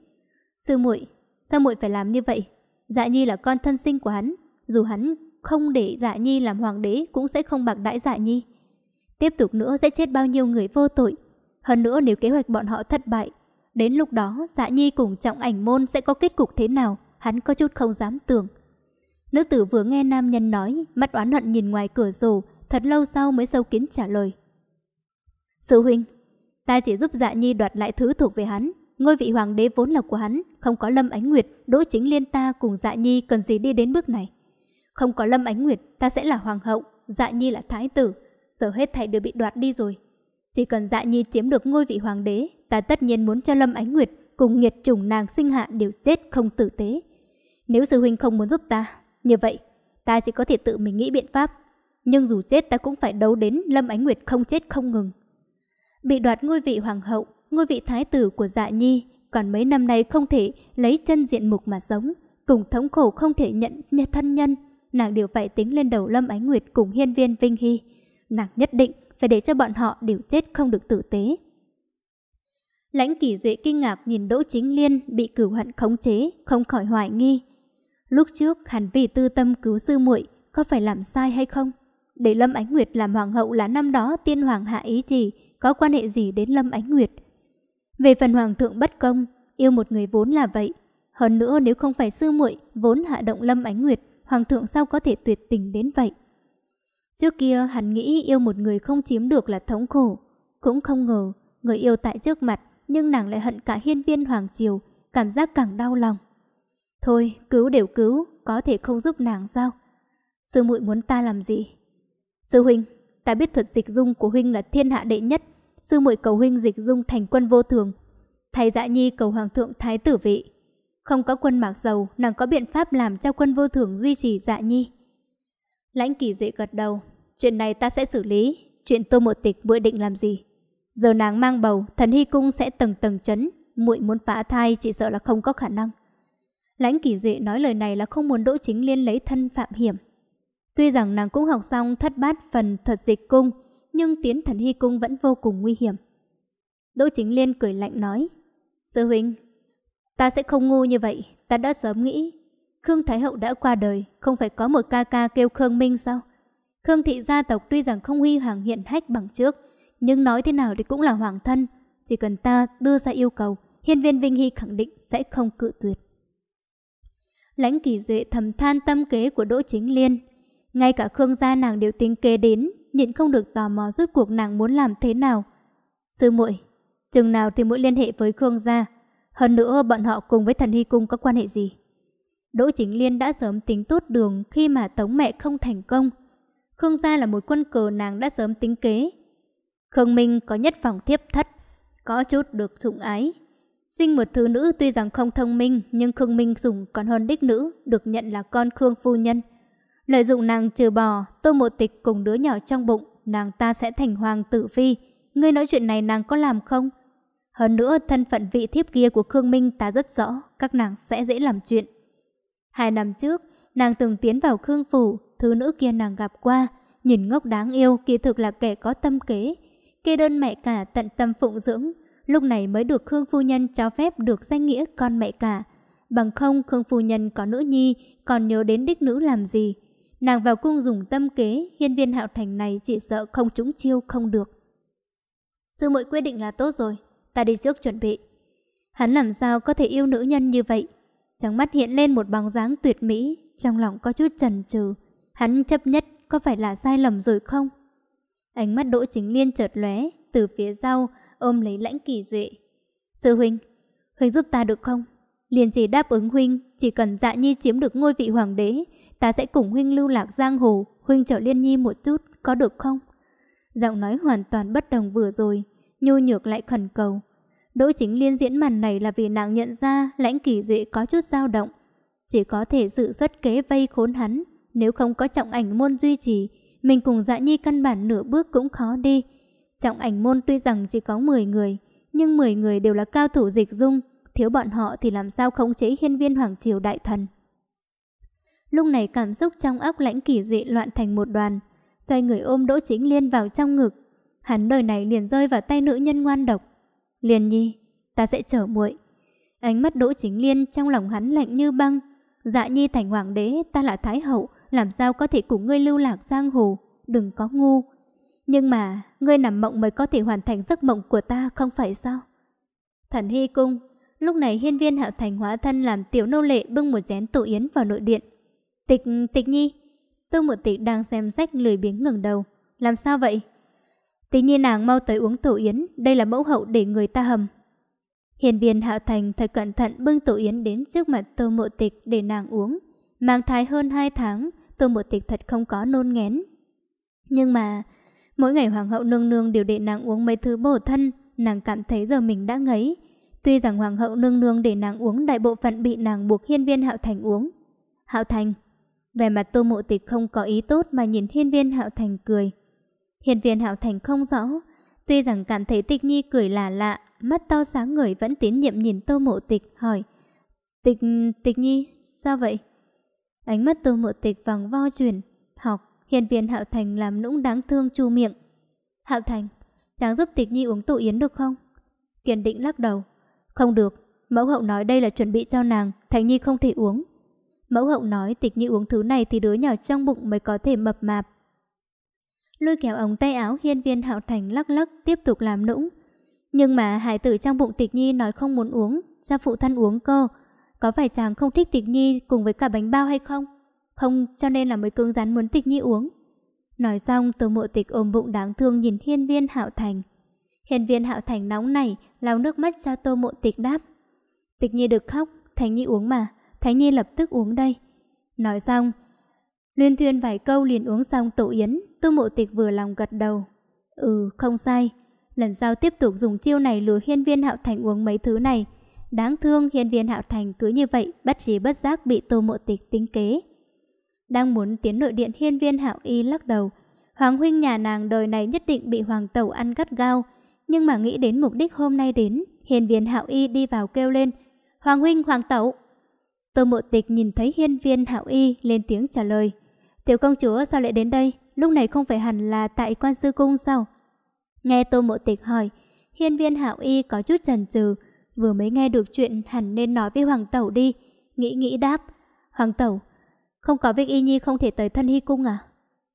Sư muội, sao muội phải làm như vậy? Dạ nhi là con thân sinh của hắn, dù hắn không để dạ nhi làm hoàng đế cũng sẽ không bạc đãi dạ nhi. Tiếp tục nữa sẽ chết bao nhiêu người vô tội. Hơn nữa nếu kế hoạch bọn họ thất bại, đến lúc đó dạ nhi cùng trọng ảnh môn sẽ có kết cục thế nào, hắn có chút không dám tưởng. Nữ tử vừa nghe nam nhân nói, mắt oán hận nhìn ngoài cửa sổ, thật lâu sau mới sâu kín trả lời. Sư huynh, ta chỉ giúp dạ nhi đoạt lại thứ thuộc về hắn, ngôi vị hoàng đế vốn là của hắn, không có Lâm Ánh Nguyệt, Đỗ Chính Liên ta cùng Dạ Nhi cần gì đi đến bước này. Không có Lâm Ánh Nguyệt, ta sẽ là hoàng hậu, Dạ Nhi là thái tử. Giờ hết thảy đều bị đoạt đi rồi. Chỉ cần Dạ Nhi chiếm được ngôi vị hoàng đế, ta tất nhiên muốn cho Lâm Ánh Nguyệt cùng nghiệt trùng nàng sinh hạ đều chết không tử tế. Nếu sư huynh không muốn giúp ta, như vậy, ta chỉ có thể tự mình nghĩ biện pháp. Nhưng dù chết ta cũng phải đấu đến Lâm Ánh Nguyệt không chết không ngừng. Bị đoạt ngôi vị hoàng hậu, ngôi vị thái tử của dạ nhi, còn mấy năm nay không thể lấy chân diện mục mà sống, cùng thống khổ không thể nhận thân nhân nàng đều phải tính lên đầu Lâm Ánh Nguyệt cùng hiên viên Vinh Hy. Nàng nhất định phải để cho bọn họ đều chết không được tử tế. Lãnh kỷ duệ kinh ngạc nhìn Đỗ Chính Liên bị cửu hận khống chế, không khỏi hoài nghi. Lúc trước hắn vì tư tâm cứu sư muội có phải làm sai hay không? Để Lâm Ánh Nguyệt làm hoàng hậu là năm đó tiên hoàng hạ ý gì có quan hệ gì đến Lâm Ánh Nguyệt? Về phần hoàng thượng bất công, yêu một người vốn là vậy. Hơn nữa nếu không phải sư muội vốn hạ động Lâm Ánh Nguyệt hoàng thượng sao có thể tuyệt tình đến vậy. Trước kia hắn nghĩ yêu một người không chiếm được là thống khổ. Cũng không ngờ, người yêu tại trước mặt, nhưng nàng lại hận cả hiên viên hoàng triều, cảm giác càng đau lòng. Thôi, cứu đều cứu, có thể không giúp nàng sao? Sư muội muốn ta làm gì? Sư huynh, ta biết thuật dịch dung của huynh là thiên hạ đệ nhất. Sư muội cầu huynh dịch dung thành quân vô thường. Thầy dạ nhi cầu hoàng thượng thái tử vị. Không có quân mạc dầu, nàng có biện pháp làm cho quân vô thưởng duy trì dạ nhi. Lãnh kỳ duệ gật đầu. Chuyện này ta sẽ xử lý. Chuyện tô một tịch muội định làm gì? Giờ nàng mang bầu, thần hy cung sẽ tầng tầng chấn. muội muốn phá thai chỉ sợ là không có khả năng. Lãnh kỳ duệ nói lời này là không muốn đỗ chính liên lấy thân phạm hiểm. Tuy rằng nàng cũng học xong thất bát phần thuật dịch cung, nhưng tiến thần hy cung vẫn vô cùng nguy hiểm. Đỗ chính liên cười lạnh nói. Sư huynh, Ta sẽ không ngu như vậy, ta đã sớm nghĩ. Khương Thái Hậu đã qua đời, không phải có một ca ca kêu Khương Minh sao? Khương thị gia tộc tuy rằng không huy hoàng hiện hách bằng trước, nhưng nói thế nào thì cũng là hoàng thân. Chỉ cần ta đưa ra yêu cầu, hiên viên Vinh Hy khẳng định sẽ không cự tuyệt. Lãnh kỳ duệ thầm than tâm kế của Đỗ Chính Liên. Ngay cả Khương gia nàng đều tính kế đến, nhịn không được tò mò rút cuộc nàng muốn làm thế nào. Sư muội, chừng nào thì mũi liên hệ với Khương gia, hơn nữa bọn họ cùng với thần hy cung có quan hệ gì? Đỗ Chính Liên đã sớm tính tốt đường khi mà tống mẹ không thành công. Khương gia là một quân cờ nàng đã sớm tính kế. Khương Minh có nhất phòng thiếp thất, có chút được sủng ái. Sinh một thứ nữ tuy rằng không thông minh nhưng Khương Minh dùng còn hơn đích nữ, được nhận là con Khương phu nhân. Lợi dụng nàng trừ bò, tô mộ tịch cùng đứa nhỏ trong bụng, nàng ta sẽ thành hoàng tử phi. Ngươi nói chuyện này nàng có làm không? Hơn nữa, thân phận vị thiếp kia của Khương Minh ta rất rõ, các nàng sẽ dễ làm chuyện. Hai năm trước, nàng từng tiến vào Khương Phủ, thứ nữ kia nàng gặp qua, nhìn ngốc đáng yêu kỳ thực là kẻ có tâm kế. Kê đơn mẹ cả tận tâm phụng dưỡng, lúc này mới được Khương Phu Nhân cho phép được danh nghĩa con mẹ cả. Bằng không Khương Phu Nhân có nữ nhi, còn nhớ đến đích nữ làm gì. Nàng vào cung dùng tâm kế, hiên viên hạo thành này chỉ sợ không trúng chiêu không được. Sư muội quyết định là tốt rồi, ta đi trước chuẩn bị. Hắn làm sao có thể yêu nữ nhân như vậy? Trong mắt hiện lên một bóng dáng tuyệt mỹ, trong lòng có chút chần chừ. Hắn chấp nhất có phải là sai lầm rồi không? Ánh mắt Đỗ Chính Liên chợt lóe từ phía sau ôm lấy lãnh kỳ duệ. Sư huynh, huynh giúp ta được không? Liền chỉ đáp ứng huynh, chỉ cần dạ nhi chiếm được ngôi vị hoàng đế, ta sẽ cùng huynh lưu lạc giang hồ, huynh trở liên nhi một chút, có được không? Giọng nói hoàn toàn bất đồng vừa rồi, nhu nhược lại khẩn cầu. Đỗ Chính Liên diễn màn này là vì nàng nhận ra lãnh kỳ duệ có chút dao động. Chỉ có thể sự xuất kế vây khốn hắn, nếu không có trọng ảnh môn duy trì, mình cùng dạ nhi căn bản nửa bước cũng khó đi. Trọng ảnh môn tuy rằng chỉ có 10 người, nhưng 10 người đều là cao thủ dịch dung, thiếu bọn họ thì làm sao khống chế hiên viên Hoàng Triều Đại Thần. Lúc này cảm xúc trong óc lãnh kỳ dị loạn thành một đoàn, xoay người ôm Đỗ Chính Liên vào trong ngực. Hắn đời này liền rơi vào tay nữ nhân ngoan độc, Liên nhi, ta sẽ chở muội. Ánh mắt Đỗ Chính Liên trong lòng hắn lạnh như băng. Dạ nhi thành hoàng đế, ta là thái hậu, làm sao có thể cùng ngươi lưu lạc giang hồ, đừng có ngu. Nhưng mà, ngươi nằm mộng mới có thể hoàn thành giấc mộng của ta không phải sao? Thần Hy Cung, lúc này hiên viên hạo thành hóa thân làm tiểu nô lệ bưng một chén tổ yến vào nội điện. Tịch, tịch nhi, tôi một tịch đang xem sách lười biếng ngừng đầu. Làm sao vậy? Tí nhi nàng mau tới uống tổ yến, đây là mẫu hậu để người ta hầm. Hiền viên Hạ Thành thật cẩn thận bưng tổ yến đến trước mặt tô mộ tịch để nàng uống. Mang thai hơn 2 tháng, tô mộ tịch thật không có nôn ngén. Nhưng mà, mỗi ngày hoàng hậu nương nương đều để nàng uống mấy thứ bổ thân, nàng cảm thấy giờ mình đã ngấy. Tuy rằng hoàng hậu nương nương để nàng uống đại bộ phận bị nàng buộc hiên viên Hạo Thành uống. Hạo Thành, về mặt tô mộ tịch không có ý tốt mà nhìn hiên viên Hạo Thành cười. Hiền viên hạo thành không rõ. Tuy rằng cảm thấy tịch nhi cười lạ lạ, mắt to sáng người vẫn tín nhiệm nhìn tô mộ tịch, hỏi. Tịch, tịch nhi, sao vậy? Ánh mắt tô mộ tịch vàng vo chuyển, học, hiền viên hạo thành làm nũng đáng thương chu miệng. Hạo thành, chàng giúp tịch nhi uống tụ yến được không? Kiên định lắc đầu. Không được, mẫu hậu nói đây là chuẩn bị cho nàng, thành nhi không thể uống. Mẫu hậu nói tịch nhi uống thứ này thì đứa nhỏ trong bụng mới có thể mập mạp, Lôi kéo ống tay áo hiên viên hạo thành lắc lắc tiếp tục làm nũng. Nhưng mà hải tử trong bụng tịch nhi nói không muốn uống, ra phụ thân uống cơ. Có phải chàng không thích tịch nhi cùng với cả bánh bao hay không? Không, cho nên là mới cứng rắn muốn tịch nhi uống. Nói xong từ mộ tịch ôm bụng đáng thương nhìn hiên viên hạo thành. Hiên viên hạo thành nóng này, lau nước mắt cho tô mộ tịch đáp. Tịch nhi được khóc, Thánh nhi uống mà, Thánh nhi lập tức uống đây. Nói xong, liên thuyên vài câu liền uống xong tổ yến, Tô Mộ Tịch vừa lòng gật đầu. Ừ, không sai. Lần sau tiếp tục dùng chiêu này lừa hiên viên hạo thành uống mấy thứ này. Đáng thương hiên viên hạo thành cứ như vậy bất trí bất giác bị Tô Mộ Tịch tính kế. Đang muốn tiến nội điện hiên viên hạo y lắc đầu. Hoàng huynh nhà nàng đời này nhất định bị hoàng tẩu ăn gắt gao. Nhưng mà nghĩ đến mục đích hôm nay đến, hiên viên hạo y đi vào kêu lên. Hoàng huynh, hoàng tẩu. Tô mộ tịch nhìn thấy hiên viên hạo y lên tiếng trả lời. Tiểu công chúa sao lại đến đây? lúc này không phải hẳn là tại quan sư cung sao? Nghe Tô Mộ Tịch hỏi, hiên viên hạo y có chút chần chừ vừa mới nghe được chuyện hẳn nên nói với Hoàng Tẩu đi. Nghĩ nghĩ đáp, Hoàng Tẩu, không có việc y nhi không thể tới thân hy cung à?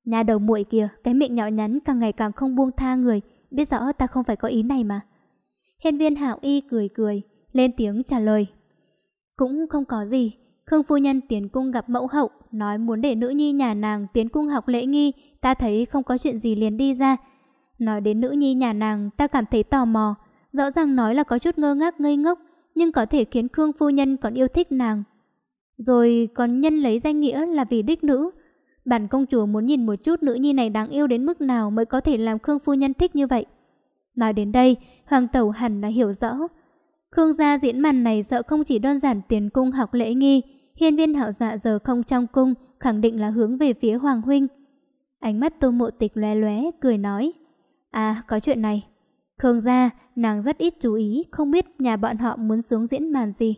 Nhà đầu muội kìa, cái miệng nhỏ nhắn càng ngày càng không buông tha người, biết rõ ta không phải có ý này mà. Hiên viên hạo y cười cười, lên tiếng trả lời. Cũng không có gì, Khương phu nhân tiến cung gặp mẫu hậu, nói muốn để nữ nhi nhà nàng tiến cung học lễ nghi, ta thấy không có chuyện gì liền đi ra. Nói đến nữ nhi nhà nàng, ta cảm thấy tò mò, rõ ràng nói là có chút ngơ ngác ngây ngốc, nhưng có thể khiến Khương phu nhân còn yêu thích nàng. Rồi còn nhân lấy danh nghĩa là vì đích nữ. Bản công chúa muốn nhìn một chút nữ nhi này đáng yêu đến mức nào mới có thể làm Khương phu nhân thích như vậy. Nói đến đây, hoàng tẩu hẳn là hiểu rõ. Khương gia diễn màn này sợ không chỉ đơn giản tiền cung học lễ nghi, hiên viên hạo dạ giờ không trong cung, khẳng định là hướng về phía Hoàng Huynh. Ánh mắt tô mộ tịch lóe lóe, cười nói. À, có chuyện này. Khương gia, nàng rất ít chú ý, không biết nhà bọn họ muốn xuống diễn màn gì.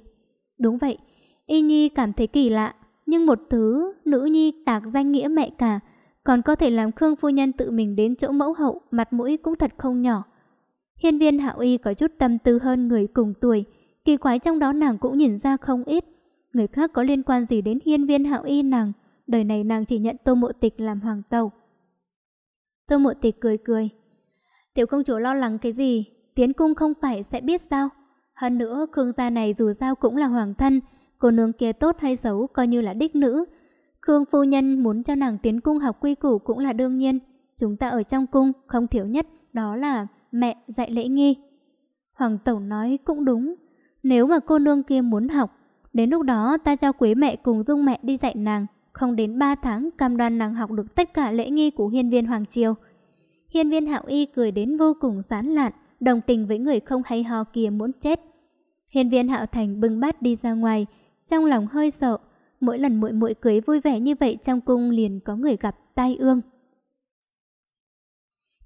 Đúng vậy, Y Nhi cảm thấy kỳ lạ, nhưng một thứ nữ nhi tạc danh nghĩa mẹ cả, còn có thể làm Khương phu nhân tự mình đến chỗ mẫu hậu, mặt mũi cũng thật không nhỏ. Hiên viên Hạo Y có chút tâm tư hơn người cùng tuổi, kỳ quái trong đó nàng cũng nhìn ra không ít. Người khác có liên quan gì đến hiên viên hạo y nàng Đời này nàng chỉ nhận tô mộ tịch làm hoàng tộc Tô mộ tịch cười cười Tiểu công chúa lo lắng cái gì Tiến cung không phải sẽ biết sao Hơn nữa Khương gia này dù sao cũng là hoàng thân Cô nương kia tốt hay xấu coi như là đích nữ Khương phu nhân muốn cho nàng tiến cung học quy củ cũng là đương nhiên Chúng ta ở trong cung không thiếu nhất Đó là mẹ dạy lễ nghi Hoàng tẩu nói cũng đúng Nếu mà cô nương kia muốn học Đến lúc đó ta cho quý mẹ cùng dung mẹ đi dạy nàng, không đến 3 tháng cam đoan nàng học được tất cả lễ nghi của hiên viên Hoàng Triều. Hiên viên Hạo Y cười đến vô cùng sán lạn, đồng tình với người không hay ho kia muốn chết. Hiên viên Hạo Thành bưng bát đi ra ngoài, trong lòng hơi sợ, mỗi lần muội muội cưới vui vẻ như vậy trong cung liền có người gặp tai ương.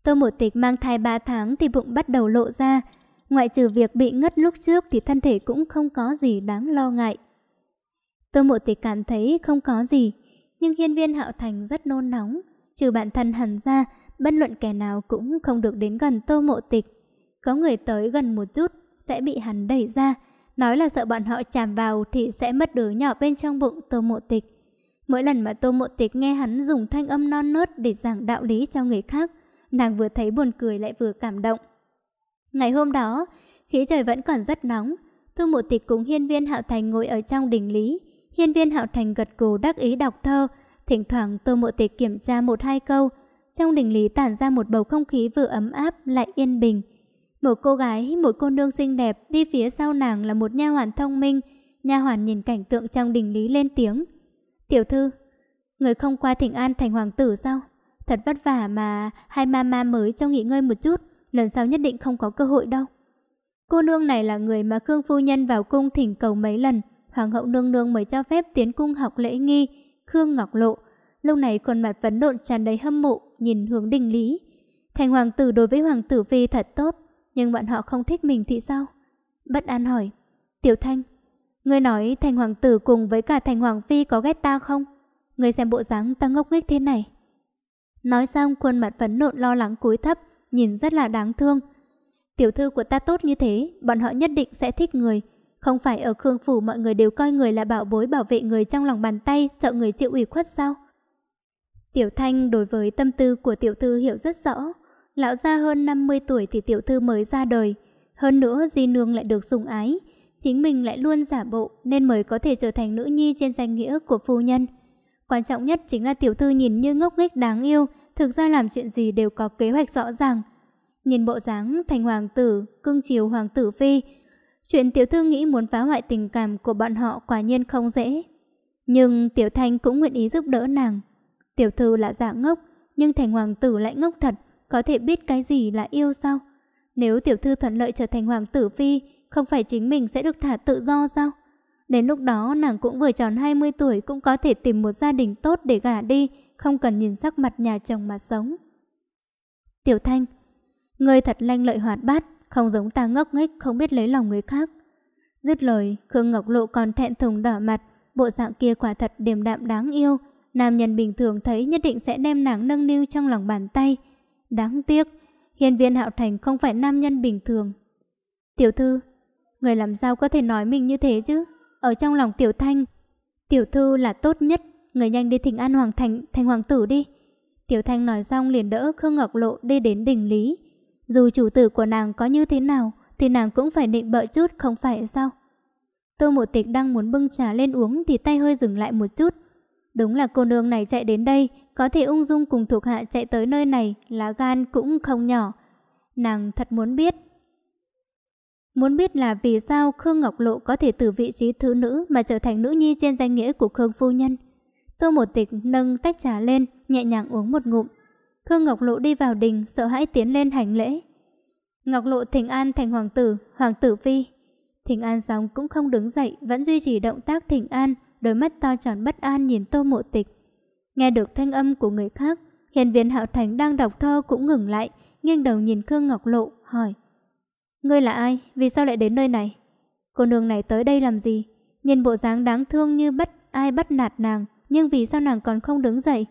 Tô Mộ Tịch mang thai 3 tháng thì bụng bắt đầu lộ ra, Ngoại trừ việc bị ngất lúc trước thì thân thể cũng không có gì đáng lo ngại. Tô Mộ Tịch cảm thấy không có gì, nhưng hiên viên Hạo Thành rất nôn nóng. Trừ bản thân hẳn ra, bất luận kẻ nào cũng không được đến gần Tô Mộ Tịch. Có người tới gần một chút sẽ bị hắn đẩy ra, nói là sợ bọn họ chạm vào thì sẽ mất đứa nhỏ bên trong bụng Tô Mộ Tịch. Mỗi lần mà Tô Mộ Tịch nghe hắn dùng thanh âm non nớt để giảng đạo lý cho người khác, nàng vừa thấy buồn cười lại vừa cảm động. Ngày hôm đó, khí trời vẫn còn rất nóng, Thư Mộ Tịch cùng Hiên Viên Hạo Thành ngồi ở trong đình lý. Hiên Viên Hạo Thành gật gù đắc ý đọc thơ, thỉnh thoảng Tô Mộ Tịch kiểm tra một hai câu. Trong đình lý tản ra một bầu không khí vừa ấm áp lại yên bình. Một cô gái, một cô nương xinh đẹp đi phía sau nàng là một nha hoàn thông minh. Nha hoàn nhìn cảnh tượng trong đình lý lên tiếng. Tiểu thư, người không qua thỉnh an thành hoàng tử sao? Thật vất vả mà hai ma ma mới cho nghỉ ngơi một chút lần sau nhất định không có cơ hội đâu. Cô nương này là người mà Khương Phu Nhân vào cung thỉnh cầu mấy lần, Hoàng hậu nương nương mới cho phép tiến cung học lễ nghi, Khương Ngọc Lộ. Lúc này khuôn mặt vấn độn tràn đầy hâm mộ, nhìn hướng đình lý. Thành hoàng tử đối với hoàng tử phi thật tốt, nhưng bọn họ không thích mình thì sao? Bất an hỏi, Tiểu Thanh, ngươi nói thành hoàng tử cùng với cả thành hoàng phi có ghét ta không? Ngươi xem bộ dáng ta ngốc nghếch thế này. Nói xong khuôn mặt vấn nộn lo lắng cúi thấp, nhìn rất là đáng thương. Tiểu thư của ta tốt như thế, bọn họ nhất định sẽ thích người. Không phải ở Khương Phủ mọi người đều coi người là bảo bối bảo vệ người trong lòng bàn tay, sợ người chịu ủy khuất sao? Tiểu Thanh đối với tâm tư của tiểu thư hiểu rất rõ. Lão gia hơn 50 tuổi thì tiểu thư mới ra đời. Hơn nữa Di Nương lại được sùng ái. Chính mình lại luôn giả bộ nên mới có thể trở thành nữ nhi trên danh nghĩa của phu nhân. Quan trọng nhất chính là tiểu thư nhìn như ngốc nghếch đáng yêu, Thực ra làm chuyện gì đều có kế hoạch rõ ràng. Nhìn bộ dáng thành hoàng tử, cưng chiều hoàng tử phi. Chuyện tiểu thư nghĩ muốn phá hoại tình cảm của bọn họ quả nhiên không dễ. Nhưng tiểu thanh cũng nguyện ý giúp đỡ nàng. Tiểu thư là giả ngốc, nhưng thành hoàng tử lại ngốc thật, có thể biết cái gì là yêu sao? Nếu tiểu thư thuận lợi trở thành hoàng tử phi, không phải chính mình sẽ được thả tự do sao? Đến lúc đó nàng cũng vừa tròn 20 tuổi cũng có thể tìm một gia đình tốt để gả đi, không cần nhìn sắc mặt nhà chồng mà sống. Tiểu Thanh, ngươi thật lanh lợi hoạt bát, không giống ta ngốc nghếch không biết lấy lòng người khác. Dứt lời, Khương Ngọc Lộ còn thẹn thùng đỏ mặt, bộ dạng kia quả thật điềm đạm đáng yêu, nam nhân bình thường thấy nhất định sẽ đem nàng nâng niu trong lòng bàn tay. Đáng tiếc, hiên viên hạo thành không phải nam nhân bình thường. Tiểu thư, người làm sao có thể nói mình như thế chứ? Ở trong lòng tiểu thanh, tiểu thư là tốt nhất người nhanh đi thỉnh an hoàng thành, thành hoàng tử đi. Tiểu Thanh nói xong liền đỡ Khương Ngọc Lộ đi đến đình lý. Dù chủ tử của nàng có như thế nào, thì nàng cũng phải định bợ chút không phải sao? Tô một Tịch đang muốn bưng trà lên uống thì tay hơi dừng lại một chút. Đúng là cô nương này chạy đến đây, có thể ung dung cùng thuộc hạ chạy tới nơi này, lá gan cũng không nhỏ. Nàng thật muốn biết. Muốn biết là vì sao Khương Ngọc Lộ có thể từ vị trí thứ nữ mà trở thành nữ nhi trên danh nghĩa của Khương Phu Nhân. Tô một tịch nâng tách trà lên, nhẹ nhàng uống một ngụm. Khương Ngọc Lộ đi vào đình, sợ hãi tiến lên hành lễ. Ngọc Lộ thỉnh an thành hoàng tử, hoàng tử phi. Thỉnh an xong cũng không đứng dậy, vẫn duy trì động tác thỉnh an, đôi mắt to tròn bất an nhìn tô mộ tịch. Nghe được thanh âm của người khác, hiền viên hạo thành đang đọc thơ cũng ngừng lại, nghiêng đầu nhìn Khương Ngọc Lộ, hỏi. Ngươi là ai? Vì sao lại đến nơi này? Cô nương này tới đây làm gì? Nhìn bộ dáng đáng thương như bất ai bắt nạt nàng, nhưng vì sao nàng còn không đứng dậy?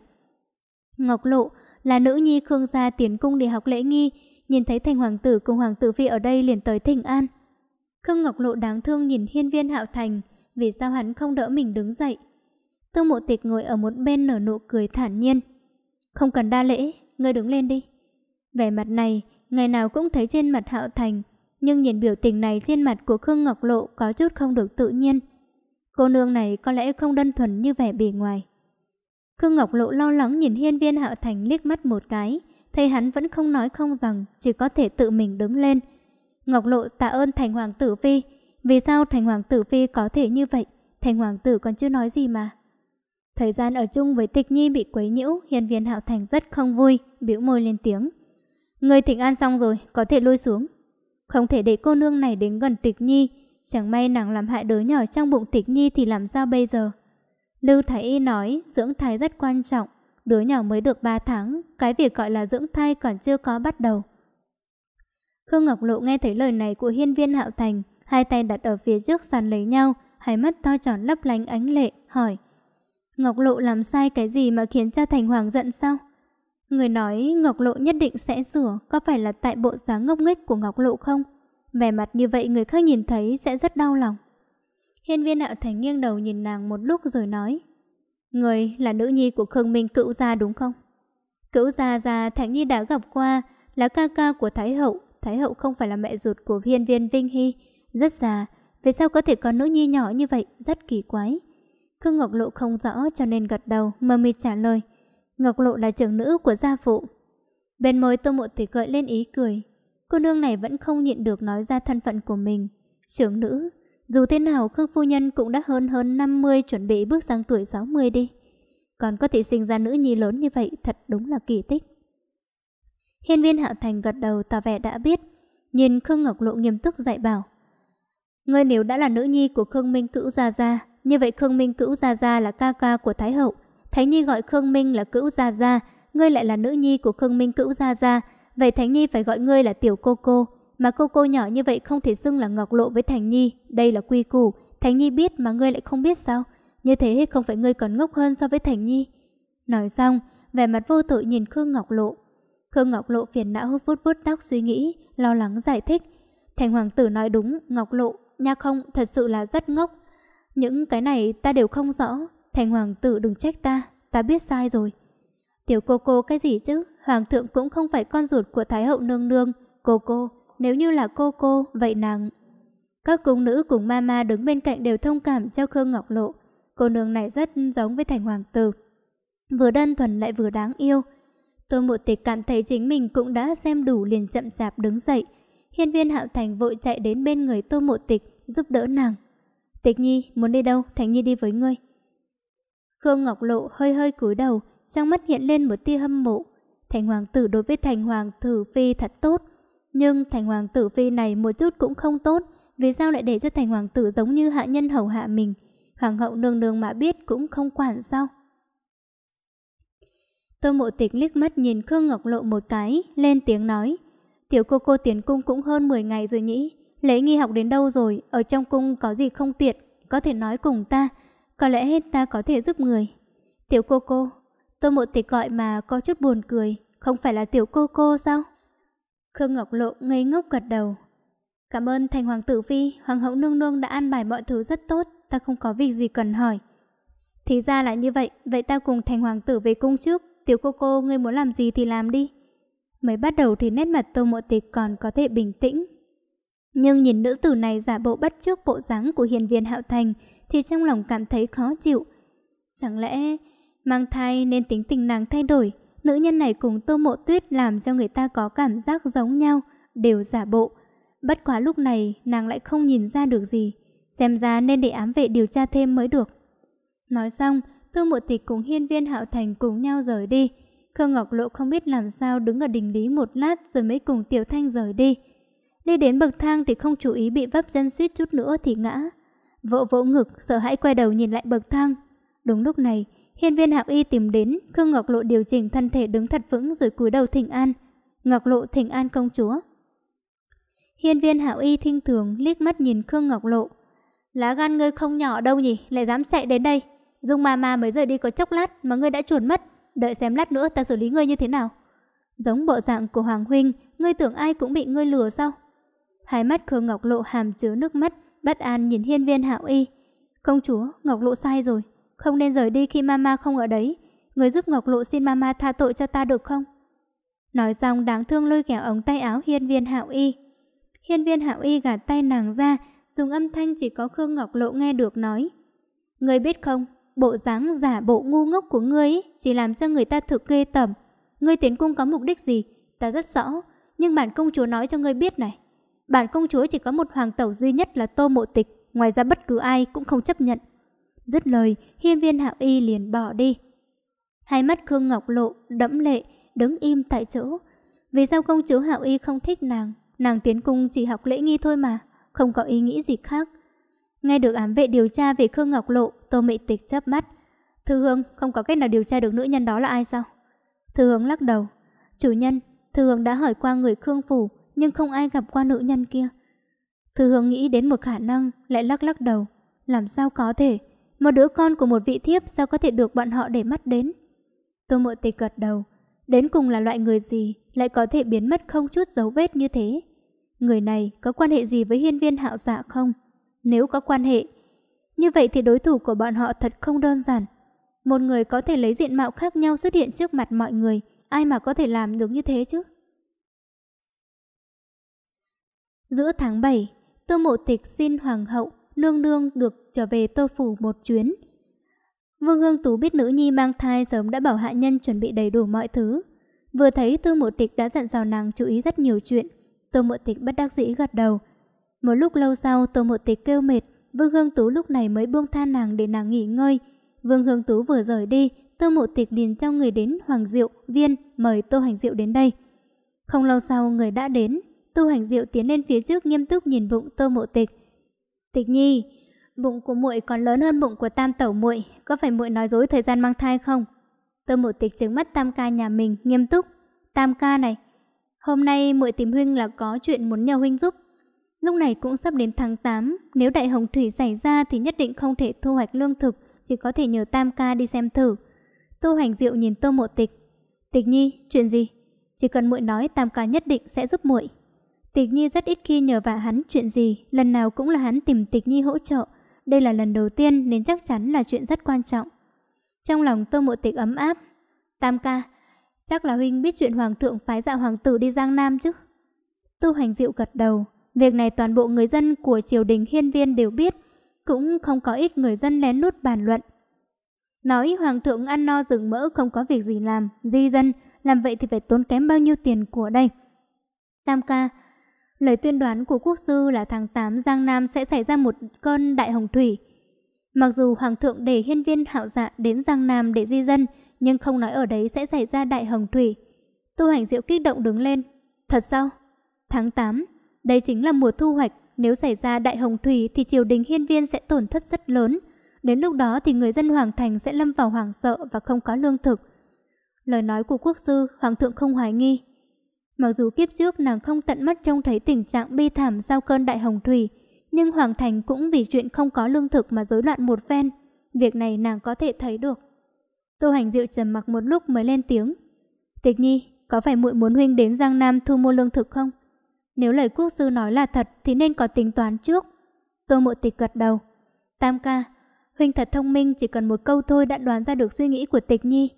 Ngọc Lộ là nữ nhi Khương gia tiến cung để học lễ nghi, nhìn thấy thành hoàng tử cùng hoàng tử phi ở đây liền tới thỉnh an. Khương Ngọc Lộ đáng thương nhìn hiên viên hạo thành, vì sao hắn không đỡ mình đứng dậy? Tương mộ tịch ngồi ở một bên nở nụ cười thản nhiên. Không cần đa lễ, ngươi đứng lên đi. Vẻ mặt này, ngày nào cũng thấy trên mặt hạo thành, nhưng nhìn biểu tình này trên mặt của Khương Ngọc Lộ có chút không được tự nhiên. Cô nương này có lẽ không đơn thuần như vẻ bề ngoài. Khương Ngọc Lộ lo lắng nhìn hiên viên Hạo Thành liếc mắt một cái, thấy hắn vẫn không nói không rằng, chỉ có thể tự mình đứng lên. Ngọc Lộ tạ ơn Thành Hoàng Tử Phi, vì sao Thành Hoàng Tử Phi có thể như vậy, Thành Hoàng Tử còn chưa nói gì mà. Thời gian ở chung với tịch nhi bị quấy nhiễu, hiên viên Hạo Thành rất không vui, bĩu môi lên tiếng. Người thỉnh an xong rồi, có thể lui xuống. Không thể để cô nương này đến gần tịch nhi, Chẳng may nàng làm hại đứa nhỏ trong bụng thịt nhi thì làm sao bây giờ? Lưu Thái Y nói dưỡng thai rất quan trọng, đứa nhỏ mới được 3 tháng, cái việc gọi là dưỡng thai còn chưa có bắt đầu. Khương Ngọc Lộ nghe thấy lời này của hiên viên Hạo Thành, hai tay đặt ở phía trước sàn lấy nhau, hai mắt to tròn lấp lánh ánh lệ, hỏi. Ngọc Lộ làm sai cái gì mà khiến cho Thành Hoàng giận sao? Người nói Ngọc Lộ nhất định sẽ sửa, có phải là tại bộ dáng ngốc nghếch của Ngọc Lộ không? Vẻ mặt như vậy người khác nhìn thấy sẽ rất đau lòng. Hiên viên hạo thành nghiêng đầu nhìn nàng một lúc rồi nói. Người là nữ nhi của Khương Minh cựu gia đúng không? Cựu gia gia Thánh Nhi đã gặp qua là ca ca của Thái Hậu. Thái Hậu không phải là mẹ ruột của viên viên Vinh Hy. Rất già, vì sao có thể có nữ nhi nhỏ như vậy rất kỳ quái. Khương Ngọc Lộ không rõ cho nên gật đầu mơ mịt trả lời. Ngọc Lộ là trưởng nữ của gia phụ. Bên môi tô mộ tỷ gợi lên ý cười, Cô nương này vẫn không nhịn được nói ra thân phận của mình. Trưởng nữ, dù thế nào Khương Phu Nhân cũng đã hơn hơn 50 chuẩn bị bước sang tuổi 60 đi. Còn có thể sinh ra nữ nhi lớn như vậy thật đúng là kỳ tích. Hiên viên hạ Thành gật đầu tỏ vẻ đã biết, nhìn Khương Ngọc Lộ nghiêm túc dạy bảo. Ngươi nếu đã là nữ nhi của Khương Minh Cữu Gia Gia, như vậy Khương Minh Cữu Gia Gia là ca ca của Thái Hậu. Thái Nhi gọi Khương Minh là Cữu Gia Gia, ngươi lại là nữ nhi của Khương Minh Cữu Gia Gia, Vậy Thánh Nhi phải gọi ngươi là tiểu cô cô, mà cô cô nhỏ như vậy không thể xưng là ngọc lộ với Thánh Nhi, đây là quy củ, Thánh Nhi biết mà ngươi lại không biết sao? Như thế không phải ngươi còn ngốc hơn so với Thánh Nhi. Nói xong, vẻ mặt vô tội nhìn Khương Ngọc Lộ. Khương Ngọc Lộ phiền não vuốt vuốt tóc suy nghĩ, lo lắng giải thích. Thành hoàng tử nói đúng, Ngọc Lộ, nha không, thật sự là rất ngốc. Những cái này ta đều không rõ, thành hoàng tử đừng trách ta, ta biết sai rồi. Tiểu cô cô cái gì chứ? Hoàng thượng cũng không phải con ruột của Thái hậu nương nương. Cô cô, nếu như là cô cô, vậy nàng... Các cung nữ cùng mama đứng bên cạnh đều thông cảm cho Khương Ngọc Lộ. Cô nương này rất giống với thành hoàng tử. Vừa đơn thuần lại vừa đáng yêu. Tô Mộ tịch cảm thấy chính mình cũng đã xem đủ liền chậm chạp đứng dậy. Hiên viên hạo thành vội chạy đến bên người tô mộ tịch giúp đỡ nàng. Tịch nhi muốn đi đâu, Thành nhi đi với ngươi. Khương Ngọc Lộ hơi hơi cúi đầu, trong mắt hiện lên một tia hâm mộ. Thành hoàng tử đối với thành hoàng tử phi thật tốt, nhưng thành hoàng tử phi này một chút cũng không tốt, vì sao lại để cho thành hoàng tử giống như hạ nhân hầu hạ mình? Hoàng hậu nương nương mà biết cũng không quản sao? Tô mộ tịch liếc mắt nhìn Khương Ngọc Lộ một cái, lên tiếng nói. Tiểu cô cô tiến cung cũng hơn 10 ngày rồi nhỉ. Lễ nghi học đến đâu rồi, ở trong cung có gì không tiện, có thể nói cùng ta. Có lẽ hết ta có thể giúp người. Tiểu cô cô, Tô Mộ Tịch gọi mà có chút buồn cười, không phải là tiểu cô cô sao? Khương Ngọc Lộ ngây ngốc gật đầu. Cảm ơn thành hoàng tử vi, hoàng hậu nương nương đã an bài mọi thứ rất tốt, ta không có việc gì cần hỏi. Thì ra là như vậy, vậy ta cùng thành hoàng tử về cung trước, tiểu cô cô ngươi muốn làm gì thì làm đi. Mới bắt đầu thì nét mặt tô mộ tịch còn có thể bình tĩnh. Nhưng nhìn nữ tử này giả bộ bất trước bộ dáng của hiền viên hạo thành thì trong lòng cảm thấy khó chịu. Chẳng lẽ Mang thai nên tính tình nàng thay đổi, nữ nhân này cùng Tô Mộ Tuyết làm cho người ta có cảm giác giống nhau, đều giả bộ. Bất quá lúc này nàng lại không nhìn ra được gì, xem ra nên để ám vệ điều tra thêm mới được. Nói xong, Tô Mộ Tịch cùng Hiên Viên Hạo Thành cùng nhau rời đi. Khương Ngọc Lộ không biết làm sao đứng ở đỉnh lý một lát rồi mới cùng Tiểu Thanh rời đi. Đi đến bậc thang thì không chú ý bị vấp chân suýt chút nữa thì ngã. Vỗ vỗ ngực, sợ hãi quay đầu nhìn lại bậc thang. Đúng lúc này, Hiên viên hạo y tìm đến, Khương Ngọc Lộ điều chỉnh thân thể đứng thật vững rồi cúi đầu thỉnh an. Ngọc Lộ thỉnh an công chúa. Hiên viên hạo y thinh thường liếc mắt nhìn Khương Ngọc Lộ. Lá gan ngươi không nhỏ đâu nhỉ, lại dám chạy đến đây. Dung ma ma mới rời đi có chốc lát mà ngươi đã chuồn mất. Đợi xem lát nữa ta xử lý ngươi như thế nào. Giống bộ dạng của Hoàng Huynh, ngươi tưởng ai cũng bị ngươi lừa sao? Hai mắt Khương Ngọc Lộ hàm chứa nước mắt, bất an nhìn hiên viên hạo y. Công chúa, Ngọc Lộ sai rồi. Không nên rời đi khi mama không ở đấy Người giúp Ngọc Lộ xin mama tha tội cho ta được không Nói xong đáng thương lôi kéo ống tay áo hiên viên hạo y Hiên viên hạo y gạt tay nàng ra Dùng âm thanh chỉ có Khương Ngọc Lộ nghe được nói Người biết không Bộ dáng giả bộ ngu ngốc của ngươi Chỉ làm cho người ta thực ghê tẩm Ngươi tiến cung có mục đích gì Ta rất rõ Nhưng bản công chúa nói cho ngươi biết này Bản công chúa chỉ có một hoàng tẩu duy nhất là tô mộ tịch Ngoài ra bất cứ ai cũng không chấp nhận Dứt lời, hiên viên hạo y liền bỏ đi. Hai mắt Khương Ngọc Lộ đẫm lệ, đứng im tại chỗ. Vì sao công chúa hạo y không thích nàng? Nàng tiến cung chỉ học lễ nghi thôi mà, không có ý nghĩ gì khác. Nghe được ám vệ điều tra về Khương Ngọc Lộ, Tô Mị Tịch chớp mắt. Thư Hương không có cách nào điều tra được nữ nhân đó là ai sao? Thư Hương lắc đầu. Chủ nhân, Thư Hương đã hỏi qua người Khương Phủ, nhưng không ai gặp qua nữ nhân kia. Thư Hương nghĩ đến một khả năng, lại lắc lắc đầu. Làm sao có thể? Một đứa con của một vị thiếp sao có thể được bọn họ để mắt đến? Tô Mộ Tịch gật đầu, đến cùng là loại người gì lại có thể biến mất không chút dấu vết như thế? Người này có quan hệ gì với hiên viên hạo dạ không? Nếu có quan hệ, như vậy thì đối thủ của bọn họ thật không đơn giản. Một người có thể lấy diện mạo khác nhau xuất hiện trước mặt mọi người, ai mà có thể làm được như thế chứ? Giữa tháng 7, Tô Mộ Tịch xin Hoàng hậu nương nương được trở về tô phủ một chuyến. Vương Hương Tú biết nữ nhi mang thai sớm đã bảo hạ nhân chuẩn bị đầy đủ mọi thứ. Vừa thấy Tư Mộ Tịch đã dặn dò nàng chú ý rất nhiều chuyện, Tô Mộ Tịch bất đắc dĩ gật đầu. Một lúc lâu sau, Tô Mộ Tịch kêu mệt, Vương Hương Tú lúc này mới buông tha nàng để nàng nghỉ ngơi. Vương Hương Tú vừa rời đi, Tô Mộ Tịch liền cho người đến Hoàng Diệu, Viên mời Tô Hành Diệu đến đây. Không lâu sau người đã đến, Tô Hành Diệu tiến lên phía trước nghiêm túc nhìn bụng Tô Mộ Tịch. Tịch Nhi, bụng của muội còn lớn hơn bụng của Tam tẩu muội, có phải muội nói dối thời gian mang thai không? Tôi Mộ tịch trừng mắt Tam ca nhà mình nghiêm túc, Tam ca này, hôm nay muội tìm huynh là có chuyện muốn nhờ huynh giúp. Lúc này cũng sắp đến tháng 8, nếu đại hồng thủy xảy ra thì nhất định không thể thu hoạch lương thực, chỉ có thể nhờ Tam ca đi xem thử. Tô Hoành Diệu nhìn Tô Mộ Tịch, "Tịch Nhi, chuyện gì?" Chỉ cần muội nói Tam ca nhất định sẽ giúp muội. Tịch Nhi rất ít khi nhờ vả hắn chuyện gì, lần nào cũng là hắn tìm Tịch Nhi hỗ trợ. Đây là lần đầu tiên nên chắc chắn là chuyện rất quan trọng. Trong lòng Tô Mộ Tịch ấm áp. Tam ca, chắc là huynh biết chuyện hoàng thượng phái dạ hoàng tử đi Giang Nam chứ. Tu Hành Diệu gật đầu. Việc này toàn bộ người dân của triều đình hiên viên đều biết, cũng không có ít người dân lén lút bàn luận. Nói hoàng thượng ăn no rừng mỡ không có việc gì làm, di dân, làm vậy thì phải tốn kém bao nhiêu tiền của đây. Tam ca, Lời tuyên đoán của quốc sư là tháng 8 Giang Nam sẽ xảy ra một cơn đại hồng thủy. Mặc dù Hoàng thượng để hiên viên hạo dạ đến Giang Nam để di dân, nhưng không nói ở đấy sẽ xảy ra đại hồng thủy. tu Hành Diệu kích động đứng lên. Thật sao? Tháng 8, đây chính là mùa thu hoạch. Nếu xảy ra đại hồng thủy thì triều đình hiên viên sẽ tổn thất rất lớn. Đến lúc đó thì người dân Hoàng Thành sẽ lâm vào hoàng sợ và không có lương thực. Lời nói của quốc sư, Hoàng thượng không hoài nghi. Mặc dù kiếp trước nàng không tận mắt trông thấy tình trạng bi thảm sau cơn đại hồng thủy, nhưng Hoàng Thành cũng vì chuyện không có lương thực mà rối loạn một phen. Việc này nàng có thể thấy được. Tô Hành Diệu trầm mặc một lúc mới lên tiếng. Tịch Nhi, có phải muội muốn huynh đến Giang Nam thu mua lương thực không? Nếu lời quốc sư nói là thật thì nên có tính toán trước. Tô Mộ Tịch gật đầu. Tam ca, huynh thật thông minh chỉ cần một câu thôi đã đoán ra được suy nghĩ của Tịch Nhi.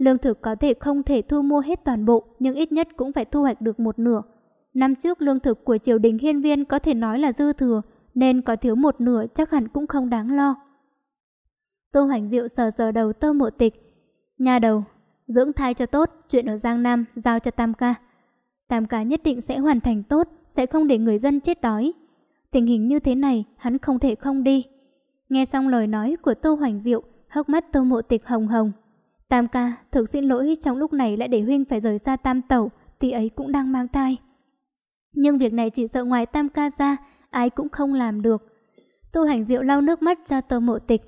Lương thực có thể không thể thu mua hết toàn bộ, nhưng ít nhất cũng phải thu hoạch được một nửa. Năm trước lương thực của triều đình hiên viên có thể nói là dư thừa, nên có thiếu một nửa chắc hẳn cũng không đáng lo. Tô Hoành Diệu sờ sờ đầu Tô Mộ Tịch. Nhà đầu, dưỡng thai cho tốt, chuyện ở Giang Nam giao cho Tam Ca. Tam Ca nhất định sẽ hoàn thành tốt, sẽ không để người dân chết đói. Tình hình như thế này, hắn không thể không đi. Nghe xong lời nói của Tô Hoành Diệu, hốc mắt Tô Mộ Tịch hồng hồng, Tam ca, thực xin lỗi trong lúc này lại để huynh phải rời xa tam tẩu, tỷ ấy cũng đang mang thai. Nhưng việc này chỉ sợ ngoài tam ca ra, ai cũng không làm được. Tô Hành Diệu lau nước mắt cho Tô Mộ Tịch.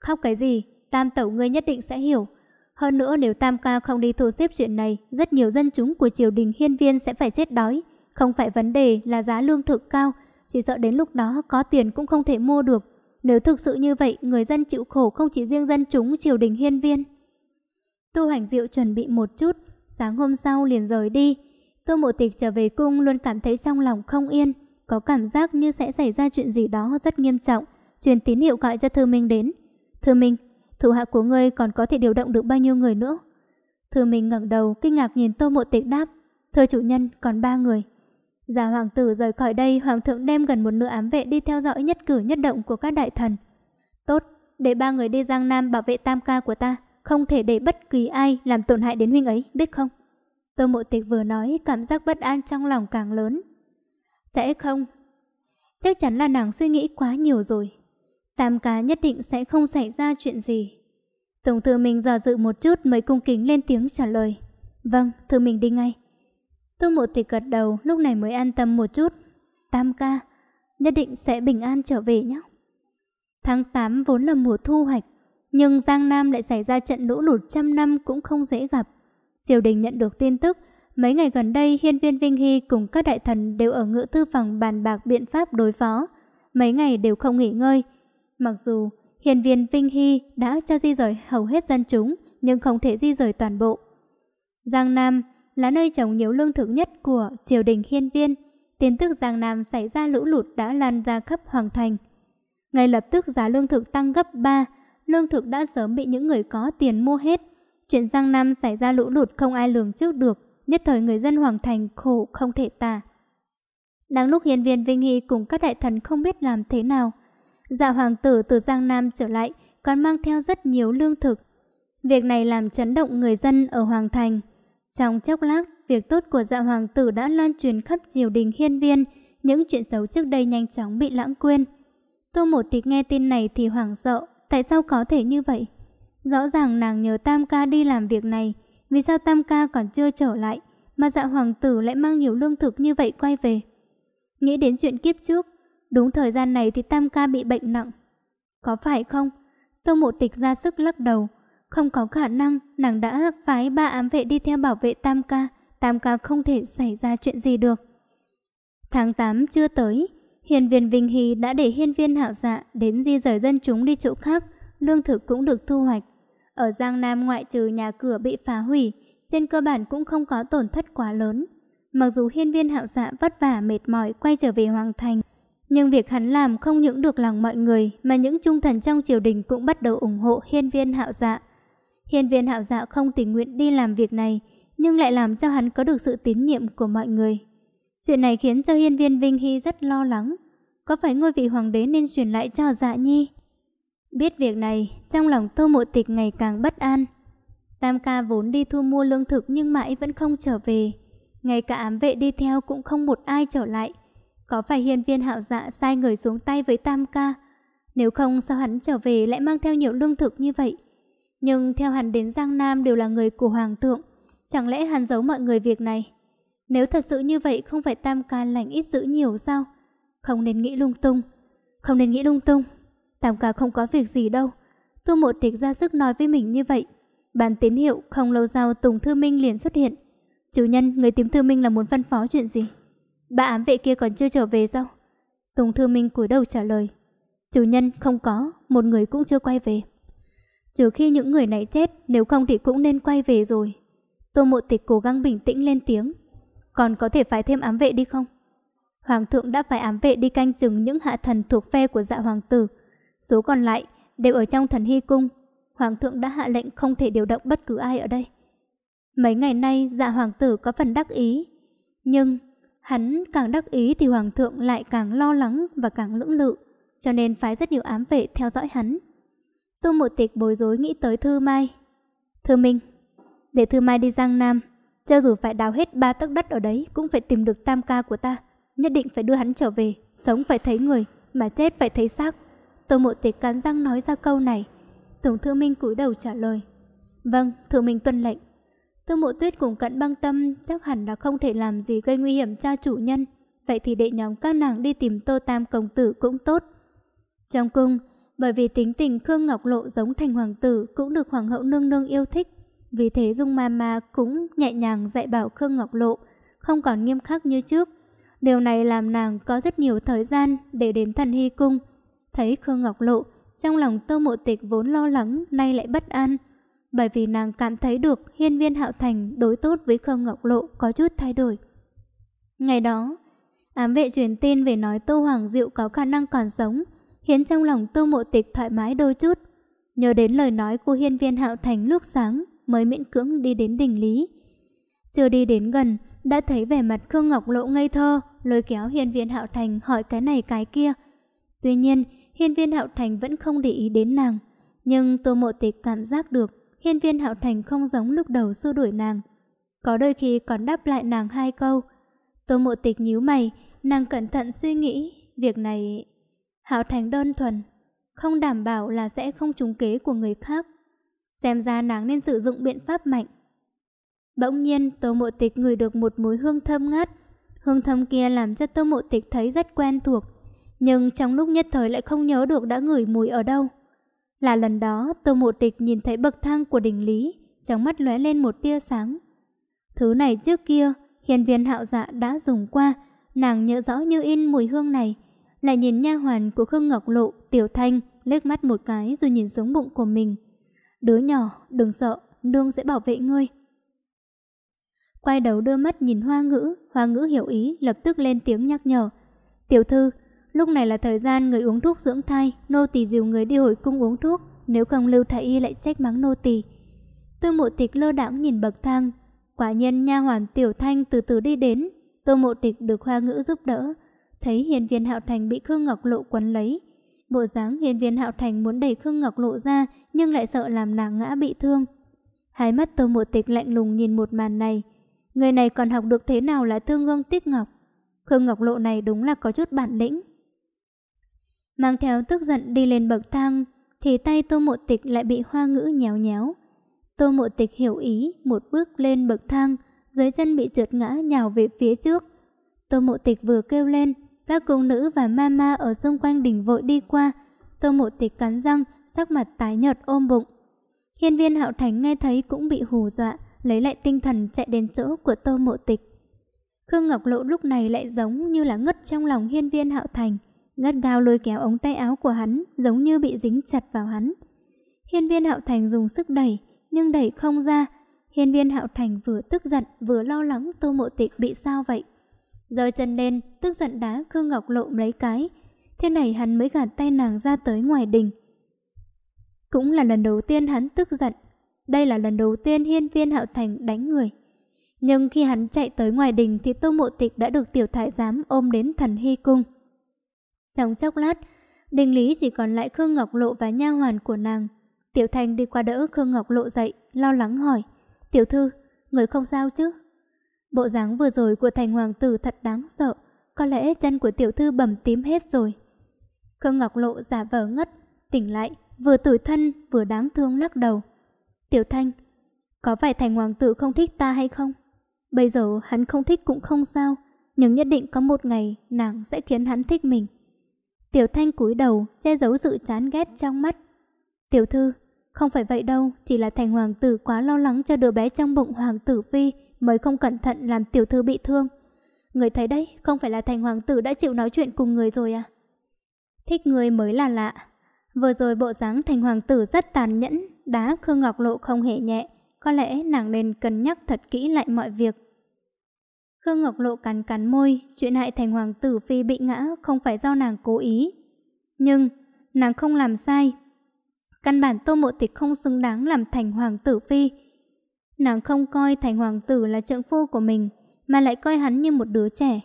Khóc cái gì, tam tẩu ngươi nhất định sẽ hiểu. Hơn nữa nếu tam ca không đi thu xếp chuyện này, rất nhiều dân chúng của triều đình hiên viên sẽ phải chết đói. Không phải vấn đề là giá lương thực cao, chỉ sợ đến lúc đó có tiền cũng không thể mua được. Nếu thực sự như vậy, người dân chịu khổ không chỉ riêng dân chúng triều đình hiên viên. Tô Hoành Diệu chuẩn bị một chút, sáng hôm sau liền rời đi. Tô Mộ Tịch trở về cung luôn cảm thấy trong lòng không yên, có cảm giác như sẽ xảy ra chuyện gì đó rất nghiêm trọng, truyền tín hiệu gọi cho Thư Minh đến. "Thư Minh, thủ hạ của ngươi còn có thể điều động được bao nhiêu người nữa?" Thư Minh ngẩng đầu, kinh ngạc nhìn Tô Mộ Tịch đáp, "Thưa chủ nhân, còn ba người." Già hoàng tử rời khỏi đây, hoàng thượng đem gần một nửa ám vệ đi theo dõi nhất cử nhất động của các đại thần. "Tốt, để ba người đi Giang Nam bảo vệ tam ca của ta." không thể để bất kỳ ai làm tổn hại đến huynh ấy, biết không? Tô Mộ Tịch vừa nói, cảm giác bất an trong lòng càng lớn. Sẽ không? Chắc chắn là nàng suy nghĩ quá nhiều rồi. Tam cá nhất định sẽ không xảy ra chuyện gì. Tổng thư mình dò dự một chút mới cung kính lên tiếng trả lời. Vâng, thư mình đi ngay. Tô Mộ Tịch gật đầu, lúc này mới an tâm một chút. Tam ca, nhất định sẽ bình an trở về nhé. Tháng 8 vốn là mùa thu hoạch, nhưng Giang Nam lại xảy ra trận lũ lụt trăm năm cũng không dễ gặp. Triều đình nhận được tin tức, mấy ngày gần đây hiên viên Vinh Hy cùng các đại thần đều ở ngự tư phòng bàn bạc biện pháp đối phó. Mấy ngày đều không nghỉ ngơi. Mặc dù hiền viên Vinh Hy đã cho di rời hầu hết dân chúng, nhưng không thể di rời toàn bộ. Giang Nam là nơi trồng nhiều lương thực nhất của triều đình hiên viên. Tin tức Giang Nam xảy ra lũ lụt đã lan ra khắp Hoàng Thành. Ngay lập tức giá lương thực tăng gấp 3, lương thực đã sớm bị những người có tiền mua hết. Chuyện Giang Nam xảy ra lũ lụt không ai lường trước được, nhất thời người dân Hoàng Thành khổ không thể tả. Đáng lúc hiền viên Vinh Hy cùng các đại thần không biết làm thế nào. Dạ hoàng tử từ Giang Nam trở lại còn mang theo rất nhiều lương thực. Việc này làm chấn động người dân ở Hoàng Thành. Trong chốc lát, việc tốt của dạ hoàng tử đã lan truyền khắp triều đình hiên viên, những chuyện xấu trước đây nhanh chóng bị lãng quên. Tô Mộ Tịch nghe tin này thì hoảng sợ, Tại sao có thể như vậy? Rõ ràng nàng nhờ Tam Ca đi làm việc này, vì sao Tam Ca còn chưa trở lại, mà dạ hoàng tử lại mang nhiều lương thực như vậy quay về? Nghĩ đến chuyện kiếp trước, đúng thời gian này thì Tam Ca bị bệnh nặng. Có phải không? Tô Mộ Tịch ra sức lắc đầu, không có khả năng, nàng đã phái ba ám vệ đi theo bảo vệ Tam Ca, Tam Ca không thể xảy ra chuyện gì được. Tháng 8 chưa tới, Hiền viên Vinh Hy đã để hiên viên hạo dạ đến di rời dân chúng đi chỗ khác, lương thực cũng được thu hoạch. Ở Giang Nam ngoại trừ nhà cửa bị phá hủy, trên cơ bản cũng không có tổn thất quá lớn. Mặc dù hiên viên hạo dạ vất vả mệt mỏi quay trở về Hoàng Thành, nhưng việc hắn làm không những được lòng mọi người mà những trung thần trong triều đình cũng bắt đầu ủng hộ hiên viên hạo dạ. Hiên viên hạo dạ không tình nguyện đi làm việc này, nhưng lại làm cho hắn có được sự tín nhiệm của mọi người. Chuyện này khiến cho hiên viên Vinh Hy rất lo lắng. Có phải ngôi vị hoàng đế nên truyền lại cho dạ nhi? Biết việc này, trong lòng tô mộ tịch ngày càng bất an. Tam ca vốn đi thu mua lương thực nhưng mãi vẫn không trở về. Ngay cả ám vệ đi theo cũng không một ai trở lại. Có phải hiên viên hạo dạ sai người xuống tay với Tam ca? Nếu không sao hắn trở về lại mang theo nhiều lương thực như vậy? Nhưng theo hắn đến Giang Nam đều là người của Hoàng thượng. Chẳng lẽ hắn giấu mọi người việc này? Nếu thật sự như vậy không phải tam ca lành ít giữ nhiều sao? Không nên nghĩ lung tung. Không nên nghĩ lung tung. Tam ca không có việc gì đâu. Tu mộ tịch ra sức nói với mình như vậy. Bàn tín hiệu không lâu sau Tùng Thư Minh liền xuất hiện. Chủ nhân, người tìm Thư Minh là muốn phân phó chuyện gì? Bà ám vệ kia còn chưa trở về sao? Tùng Thư Minh cúi đầu trả lời. Chủ nhân không có, một người cũng chưa quay về. Trừ khi những người này chết, nếu không thì cũng nên quay về rồi. Tô Mộ Tịch cố gắng bình tĩnh lên tiếng còn có thể phái thêm ám vệ đi không? Hoàng thượng đã phải ám vệ đi canh chừng những hạ thần thuộc phe của dạ hoàng tử. Số còn lại đều ở trong thần hy cung. Hoàng thượng đã hạ lệnh không thể điều động bất cứ ai ở đây. Mấy ngày nay dạ hoàng tử có phần đắc ý. Nhưng hắn càng đắc ý thì hoàng thượng lại càng lo lắng và càng lưỡng lự. Cho nên phái rất nhiều ám vệ theo dõi hắn. Tô Mộ Tịch bối rối nghĩ tới Thư Mai. Thư Minh, để Thư Mai đi Giang Nam cho dù phải đào hết ba tấc đất ở đấy cũng phải tìm được tam ca của ta. Nhất định phải đưa hắn trở về, sống phải thấy người, mà chết phải thấy xác. Tô mộ tịch cắn răng nói ra câu này. Tổng thư minh cúi đầu trả lời. Vâng, thư minh tuân lệnh. Tô mộ tuyết cùng cận băng tâm chắc hẳn là không thể làm gì gây nguy hiểm cho chủ nhân. Vậy thì đệ nhóm các nàng đi tìm tô tam công tử cũng tốt. Trong cung, bởi vì tính tình Khương Ngọc Lộ giống thành hoàng tử cũng được hoàng hậu nương nương yêu thích vì thế Dung Mama cũng nhẹ nhàng dạy bảo Khương Ngọc Lộ, không còn nghiêm khắc như trước. Điều này làm nàng có rất nhiều thời gian để đến thần hy cung. Thấy Khương Ngọc Lộ, trong lòng Tô Mộ Tịch vốn lo lắng nay lại bất an. Bởi vì nàng cảm thấy được hiên viên hạo thành đối tốt với Khương Ngọc Lộ có chút thay đổi. Ngày đó, ám vệ truyền tin về nói Tô Hoàng Diệu có khả năng còn sống, khiến trong lòng Tô Mộ Tịch thoải mái đôi chút. Nhớ đến lời nói của hiên viên hạo thành lúc sáng, mới miễn cưỡng đi đến đỉnh lý. Chưa đi đến gần, đã thấy vẻ mặt Khương Ngọc Lộ ngây thơ, lôi kéo hiên viên Hạo Thành hỏi cái này cái kia. Tuy nhiên, hiên viên Hạo Thành vẫn không để ý đến nàng. Nhưng Tô Mộ Tịch cảm giác được hiên viên Hạo Thành không giống lúc đầu xua đuổi nàng. Có đôi khi còn đáp lại nàng hai câu. Tô Mộ Tịch nhíu mày, nàng cẩn thận suy nghĩ, việc này... Hạo Thành đơn thuần, không đảm bảo là sẽ không trúng kế của người khác Xem ra nàng nên sử dụng biện pháp mạnh. Bỗng nhiên, Tô Mộ Tịch ngửi được một mùi hương thơm ngát. Hương thơm kia làm cho Tô Mộ Tịch thấy rất quen thuộc. Nhưng trong lúc nhất thời lại không nhớ được đã ngửi mùi ở đâu. Là lần đó, Tô Mộ Tịch nhìn thấy bậc thang của đỉnh Lý, trong mắt lóe lên một tia sáng. Thứ này trước kia, hiền viên hạo dạ đã dùng qua, nàng nhớ rõ như in mùi hương này. Lại nhìn nha hoàn của Khương Ngọc Lộ, Tiểu Thanh, liếc mắt một cái rồi nhìn xuống bụng của mình. Đứa nhỏ, đừng sợ, nương sẽ bảo vệ ngươi. Quay đầu đưa mắt nhìn hoa ngữ, hoa ngữ hiểu ý, lập tức lên tiếng nhắc nhở. Tiểu thư, lúc này là thời gian người uống thuốc dưỡng thai, nô tỳ dìu người đi hồi cung uống thuốc, nếu không lưu thái y lại trách mắng nô tỳ. Tôi mộ tịch lơ đãng nhìn bậc thang, quả nhân nha hoàn tiểu thanh từ từ đi đến, tôi mộ tịch được hoa ngữ giúp đỡ, thấy hiền viên hạo thành bị Khương Ngọc Lộ quấn lấy, Bộ dáng hiền viên hạo thành muốn đẩy Khương Ngọc lộ ra nhưng lại sợ làm nàng ngã bị thương. Hai mắt tô mộ tịch lạnh lùng nhìn một màn này. Người này còn học được thế nào là tương gương tích ngọc. Khương Ngọc lộ này đúng là có chút bản lĩnh. Mang theo tức giận đi lên bậc thang thì tay tô mộ tịch lại bị hoa ngữ nhéo nhéo. Tô mộ tịch hiểu ý, một bước lên bậc thang, dưới chân bị trượt ngã nhào về phía trước. Tô mộ tịch vừa kêu lên các cung nữ và mama ở xung quanh đỉnh vội đi qua. Tô mộ tịch cắn răng, sắc mặt tái nhợt ôm bụng. Hiên viên hạo thánh nghe thấy cũng bị hù dọa, lấy lại tinh thần chạy đến chỗ của tô mộ tịch. Khương Ngọc Lộ lúc này lại giống như là ngất trong lòng hiên viên hạo thành. Ngất gao lôi kéo ống tay áo của hắn, giống như bị dính chặt vào hắn. Hiên viên hạo thành dùng sức đẩy, nhưng đẩy không ra. Hiên viên hạo thành vừa tức giận vừa lo lắng tô mộ tịch bị sao vậy giơ chân lên, tức giận đá Khương Ngọc Lộ mấy cái. Thế này hắn mới gạt tay nàng ra tới ngoài đình. Cũng là lần đầu tiên hắn tức giận. Đây là lần đầu tiên hiên viên hạo thành đánh người. Nhưng khi hắn chạy tới ngoài đình thì Tô Mộ Tịch đã được tiểu thái giám ôm đến thần hy cung. Trong chốc lát, đình lý chỉ còn lại Khương Ngọc Lộ và nha hoàn của nàng. Tiểu Thành đi qua đỡ Khương Ngọc Lộ dậy, lo lắng hỏi. Tiểu thư, người không sao chứ? Bộ dáng vừa rồi của thành hoàng tử thật đáng sợ, có lẽ chân của tiểu thư bầm tím hết rồi. Khương Ngọc Lộ giả vờ ngất, tỉnh lại, vừa tủi thân vừa đáng thương lắc đầu. Tiểu Thanh, có phải thành hoàng tử không thích ta hay không? Bây giờ hắn không thích cũng không sao, nhưng nhất định có một ngày nàng sẽ khiến hắn thích mình. Tiểu Thanh cúi đầu, che giấu sự chán ghét trong mắt. Tiểu thư, không phải vậy đâu, chỉ là thành hoàng tử quá lo lắng cho đứa bé trong bụng hoàng tử phi, mới không cẩn thận làm tiểu thư bị thương. Người thấy đấy, không phải là thành hoàng tử đã chịu nói chuyện cùng người rồi à? Thích người mới là lạ. Vừa rồi bộ dáng thành hoàng tử rất tàn nhẫn, đá Khương Ngọc Lộ không hề nhẹ. Có lẽ nàng nên cân nhắc thật kỹ lại mọi việc. Khương Ngọc Lộ cắn cắn môi, chuyện hại thành hoàng tử phi bị ngã không phải do nàng cố ý. Nhưng, nàng không làm sai. Căn bản tô mộ tịch không xứng đáng làm thành hoàng tử phi. Nàng không coi thành hoàng tử là trượng phu của mình, mà lại coi hắn như một đứa trẻ.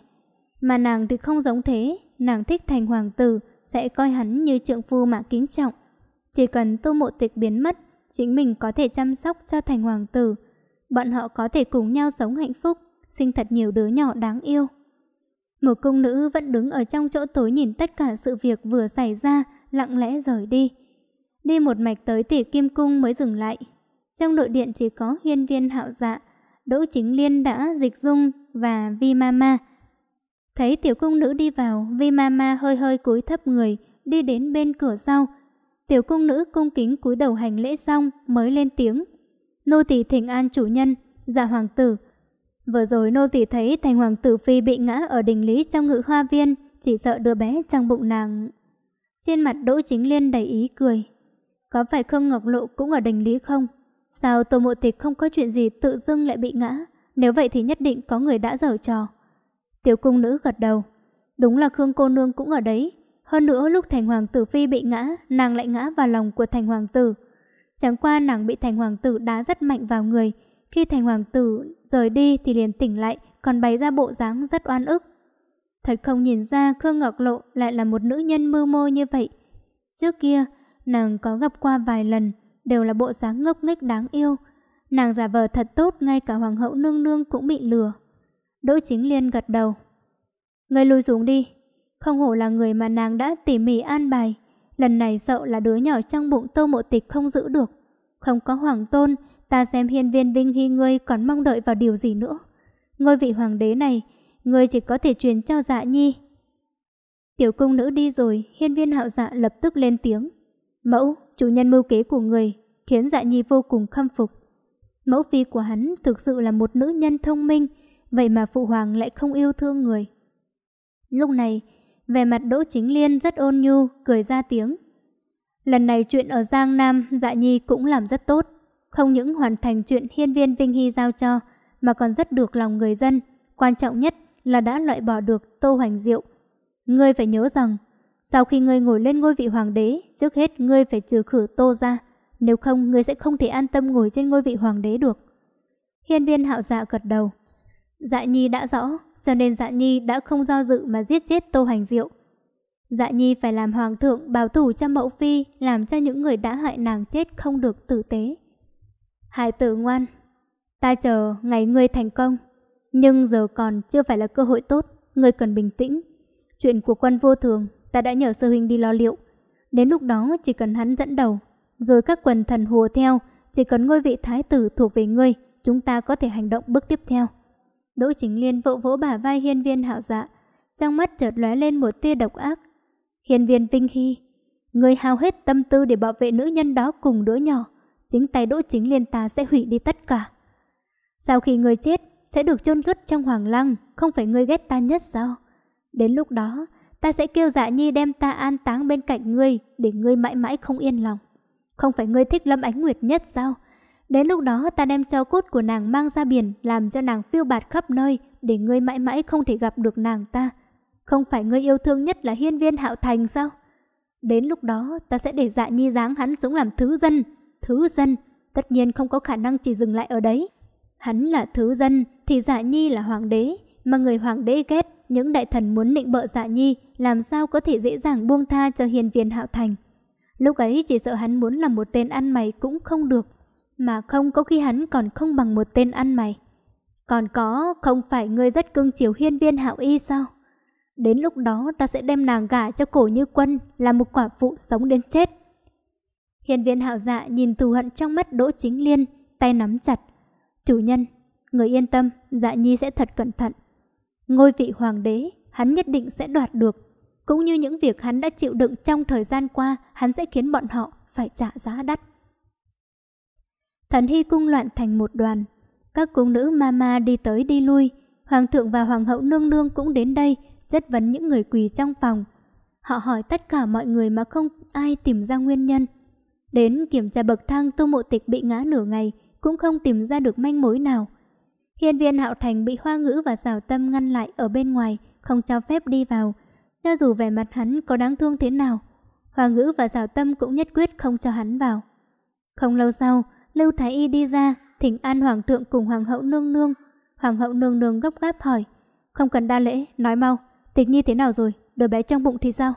Mà nàng thì không giống thế, nàng thích thành hoàng tử, sẽ coi hắn như trượng phu mà kính trọng. Chỉ cần tô mộ tịch biến mất, chính mình có thể chăm sóc cho thành hoàng tử. Bọn họ có thể cùng nhau sống hạnh phúc, sinh thật nhiều đứa nhỏ đáng yêu. Một cung nữ vẫn đứng ở trong chỗ tối nhìn tất cả sự việc vừa xảy ra, lặng lẽ rời đi. Đi một mạch tới tỉ kim cung mới dừng lại, trong nội điện chỉ có hiên viên hạo dạ, Đỗ Chính Liên đã dịch dung và Vi Mama. Thấy tiểu cung nữ đi vào, Vi Mama hơi hơi cúi thấp người, đi đến bên cửa sau. Tiểu cung nữ cung kính cúi đầu hành lễ xong mới lên tiếng. Nô tỳ thỉnh an chủ nhân, dạ hoàng tử. Vừa rồi nô tỳ thấy thành hoàng tử phi bị ngã ở đình lý trong ngự hoa viên, chỉ sợ đứa bé trong bụng nàng. Trên mặt Đỗ Chính Liên đầy ý cười. Có phải không Ngọc Lộ cũng ở đình lý không? Sao Tô Mộ Tịch không có chuyện gì tự dưng lại bị ngã? Nếu vậy thì nhất định có người đã giở trò. Tiểu cung nữ gật đầu. Đúng là Khương cô nương cũng ở đấy. Hơn nữa lúc thành hoàng tử phi bị ngã, nàng lại ngã vào lòng của thành hoàng tử. Chẳng qua nàng bị thành hoàng tử đá rất mạnh vào người. Khi thành hoàng tử rời đi thì liền tỉnh lại, còn bày ra bộ dáng rất oan ức. Thật không nhìn ra Khương Ngọc Lộ lại là một nữ nhân mưu mô như vậy. Trước kia, nàng có gặp qua vài lần, đều là bộ dáng ngốc nghếch đáng yêu. Nàng giả vờ thật tốt ngay cả hoàng hậu nương nương cũng bị lừa. Đỗ chính liên gật đầu. Người lùi xuống đi. Không hổ là người mà nàng đã tỉ mỉ an bài. Lần này sợ là đứa nhỏ trong bụng tô mộ tịch không giữ được. Không có hoàng tôn, ta xem hiên viên vinh hy ngươi còn mong đợi vào điều gì nữa. Ngôi vị hoàng đế này, ngươi chỉ có thể truyền cho dạ nhi. Tiểu cung nữ đi rồi, hiên viên hạo dạ lập tức lên tiếng. Mẫu, chủ nhân mưu kế của người, khiến dạ nhi vô cùng khâm phục. Mẫu phi của hắn thực sự là một nữ nhân thông minh, vậy mà phụ hoàng lại không yêu thương người. Lúc này, về mặt Đỗ Chính Liên rất ôn nhu, cười ra tiếng. Lần này chuyện ở Giang Nam, Dạ Nhi cũng làm rất tốt. Không những hoàn thành chuyện hiên viên Vinh Hy giao cho, mà còn rất được lòng người dân. Quan trọng nhất là đã loại bỏ được tô hoành diệu. Ngươi phải nhớ rằng, sau khi ngươi ngồi lên ngôi vị hoàng đế, trước hết ngươi phải trừ khử tô ra. Nếu không, ngươi sẽ không thể an tâm ngồi trên ngôi vị hoàng đế được. Hiên viên hạo dạ gật đầu. Dạ nhi đã rõ, cho nên dạ nhi đã không do dự mà giết chết tô hành diệu. Dạ nhi phải làm hoàng thượng bảo thủ cho mẫu phi, làm cho những người đã hại nàng chết không được tử tế. Hải tử ngoan, ta chờ ngày ngươi thành công. Nhưng giờ còn chưa phải là cơ hội tốt, ngươi cần bình tĩnh. Chuyện của quân vô thường ta đã nhờ sư huynh đi lo liệu. Đến lúc đó chỉ cần hắn dẫn đầu, rồi các quần thần hùa theo, chỉ cần ngôi vị thái tử thuộc về ngươi, chúng ta có thể hành động bước tiếp theo. Đỗ Chính Liên vỗ vỗ bả vai hiên viên hạo dạ, trong mắt chợt lóe lên một tia độc ác. Hiên viên Vinh Hy, ngươi hao hết tâm tư để bảo vệ nữ nhân đó cùng đứa nhỏ, chính tay Đỗ Chính Liên ta sẽ hủy đi tất cả. Sau khi ngươi chết, sẽ được chôn cất trong hoàng lăng, không phải ngươi ghét ta nhất sao? Đến lúc đó, Ta sẽ kêu dạ nhi đem ta an táng bên cạnh ngươi Để ngươi mãi mãi không yên lòng Không phải ngươi thích Lâm Ánh Nguyệt nhất sao Đến lúc đó ta đem trao cốt của nàng mang ra biển Làm cho nàng phiêu bạt khắp nơi Để ngươi mãi mãi không thể gặp được nàng ta Không phải ngươi yêu thương nhất là hiên viên hạo thành sao Đến lúc đó ta sẽ để dạ nhi dáng hắn xuống làm thứ dân Thứ dân Tất nhiên không có khả năng chỉ dừng lại ở đấy Hắn là thứ dân Thì dạ nhi là hoàng đế Mà người hoàng đế ghét những đại thần muốn nịnh bợ dạ nhi làm sao có thể dễ dàng buông tha cho hiền viên hạo thành. Lúc ấy chỉ sợ hắn muốn làm một tên ăn mày cũng không được, mà không có khi hắn còn không bằng một tên ăn mày. Còn có, không phải ngươi rất cưng chiều hiên viên hạo y sao? Đến lúc đó ta sẽ đem nàng gả cho cổ như quân là một quả phụ sống đến chết. Hiền viên hạo dạ nhìn thù hận trong mắt đỗ chính liên, tay nắm chặt. Chủ nhân, người yên tâm, dạ nhi sẽ thật cẩn thận. Ngôi vị hoàng đế, hắn nhất định sẽ đoạt được. Cũng như những việc hắn đã chịu đựng trong thời gian qua, hắn sẽ khiến bọn họ phải trả giá đắt. Thần hy cung loạn thành một đoàn. Các cung nữ ma ma đi tới đi lui. Hoàng thượng và hoàng hậu nương nương cũng đến đây, chất vấn những người quỳ trong phòng. Họ hỏi tất cả mọi người mà không ai tìm ra nguyên nhân. Đến kiểm tra bậc thang tô mộ tịch bị ngã nửa ngày, cũng không tìm ra được manh mối nào. Hiên viên hạo thành bị hoa ngữ và xảo tâm ngăn lại ở bên ngoài, không cho phép đi vào. Cho dù vẻ mặt hắn có đáng thương thế nào, hoa ngữ và xảo tâm cũng nhất quyết không cho hắn vào. Không lâu sau, Lưu Thái Y đi ra, thỉnh an hoàng thượng cùng hoàng hậu nương nương. Hoàng hậu nương nương gấp gáp hỏi, không cần đa lễ, nói mau, tịch nhi thế nào rồi, đứa bé trong bụng thì sao?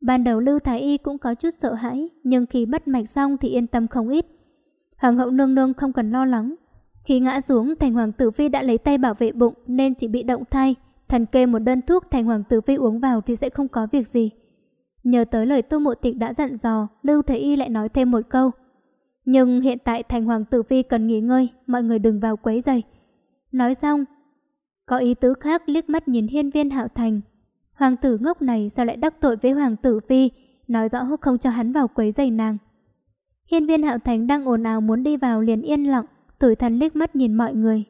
Ban đầu Lưu Thái Y cũng có chút sợ hãi, nhưng khi bắt mạch xong thì yên tâm không ít. Hoàng hậu nương nương không cần lo lắng, khi ngã xuống, Thành Hoàng Tử Phi đã lấy tay bảo vệ bụng nên chỉ bị động thai. Thần kê một đơn thuốc Thành Hoàng Tử Phi uống vào thì sẽ không có việc gì. Nhờ tới lời Tô Mộ Tịch đã dặn dò, Lưu Thế Y lại nói thêm một câu. Nhưng hiện tại Thành Hoàng Tử Phi cần nghỉ ngơi, mọi người đừng vào quấy giày. Nói xong, có ý tứ khác liếc mắt nhìn hiên viên hạo thành. Hoàng tử ngốc này sao lại đắc tội với Hoàng tử Phi, nói rõ không cho hắn vào quấy giày nàng. Hiên viên hạo thành đang ồn ào muốn đi vào liền yên lặng, Tử thần liếc mắt nhìn mọi người.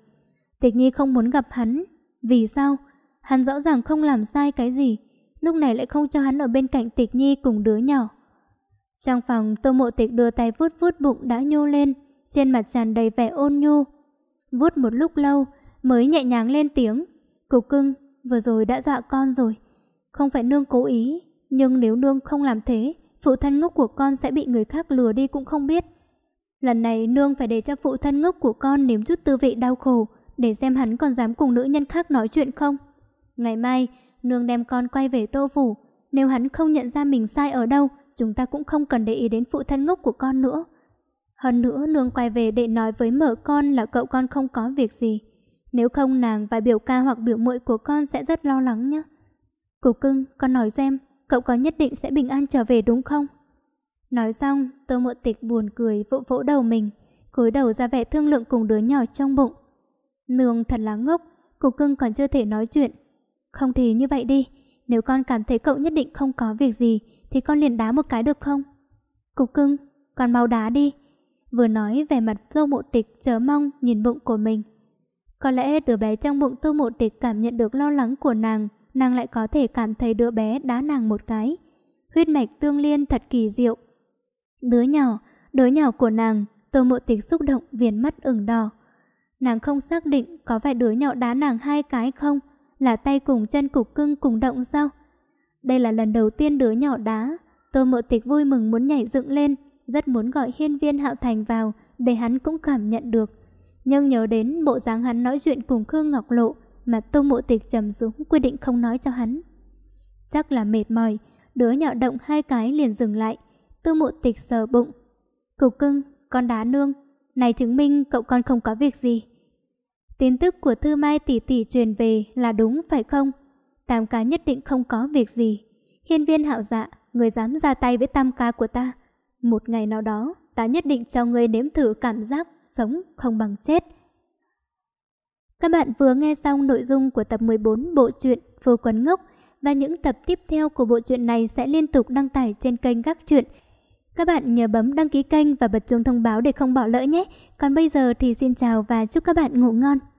Tịch Nhi không muốn gặp hắn. Vì sao? Hắn rõ ràng không làm sai cái gì. Lúc này lại không cho hắn ở bên cạnh Tịch Nhi cùng đứa nhỏ. Trong phòng, Tô Mộ Tịch đưa tay vuốt vuốt bụng đã nhô lên. Trên mặt tràn đầy vẻ ôn nhu. Vuốt một lúc lâu, mới nhẹ nhàng lên tiếng. Cục cưng, vừa rồi đã dọa con rồi. Không phải nương cố ý, nhưng nếu nương không làm thế, phụ thân ngốc của con sẽ bị người khác lừa đi cũng không biết. Lần này nương phải để cho phụ thân ngốc của con nếm chút tư vị đau khổ để xem hắn còn dám cùng nữ nhân khác nói chuyện không. Ngày mai, nương đem con quay về tô phủ. Nếu hắn không nhận ra mình sai ở đâu, chúng ta cũng không cần để ý đến phụ thân ngốc của con nữa. Hơn nữa, nương quay về để nói với mở con là cậu con không có việc gì. Nếu không nàng và biểu ca hoặc biểu muội của con sẽ rất lo lắng nhé. Cục cưng, con nói xem, cậu có nhất định sẽ bình an trở về đúng không? Nói xong, Tô Mộ Tịch buồn cười vỗ vỗ đầu mình, cúi đầu ra vẻ thương lượng cùng đứa nhỏ trong bụng. Nương thật là ngốc, cục cưng còn chưa thể nói chuyện. Không thì như vậy đi, nếu con cảm thấy cậu nhất định không có việc gì thì con liền đá một cái được không? Cục cưng, con mau đá đi. Vừa nói về mặt Tô Mộ Tịch chờ mong nhìn bụng của mình. Có lẽ đứa bé trong bụng Tô Mộ Tịch cảm nhận được lo lắng của nàng, nàng lại có thể cảm thấy đứa bé đá nàng một cái. Huyết mạch tương liên thật kỳ diệu, Đứa nhỏ, đứa nhỏ của nàng, Tô Mộ Tịch xúc động viền mắt ửng đỏ. Nàng không xác định có phải đứa nhỏ đá nàng hai cái không, là tay cùng chân cục cưng cùng động sao? Đây là lần đầu tiên đứa nhỏ đá, Tô Mộ Tịch vui mừng muốn nhảy dựng lên, rất muốn gọi hiên viên Hạo Thành vào để hắn cũng cảm nhận được. Nhưng nhớ đến bộ dáng hắn nói chuyện cùng Khương Ngọc Lộ mà Tô Mộ Tịch trầm xuống quyết định không nói cho hắn. Chắc là mệt mỏi, đứa nhỏ động hai cái liền dừng lại, Tư mộ tịch sờ bụng. Cục cưng, con đá nương. Này chứng minh cậu con không có việc gì. Tin tức của Thư Mai tỷ tỷ truyền về là đúng phải không? Tam ca nhất định không có việc gì. Hiên viên hạo dạ, người dám ra tay với tam ca của ta. Một ngày nào đó, ta nhất định cho người nếm thử cảm giác sống không bằng chết. Các bạn vừa nghe xong nội dung của tập 14 bộ truyện phu Quấn Ngốc và những tập tiếp theo của bộ truyện này sẽ liên tục đăng tải trên kênh các Truyện các bạn nhớ bấm đăng ký kênh và bật chuông thông báo để không bỏ lỡ nhé. Còn bây giờ thì xin chào và chúc các bạn ngủ ngon.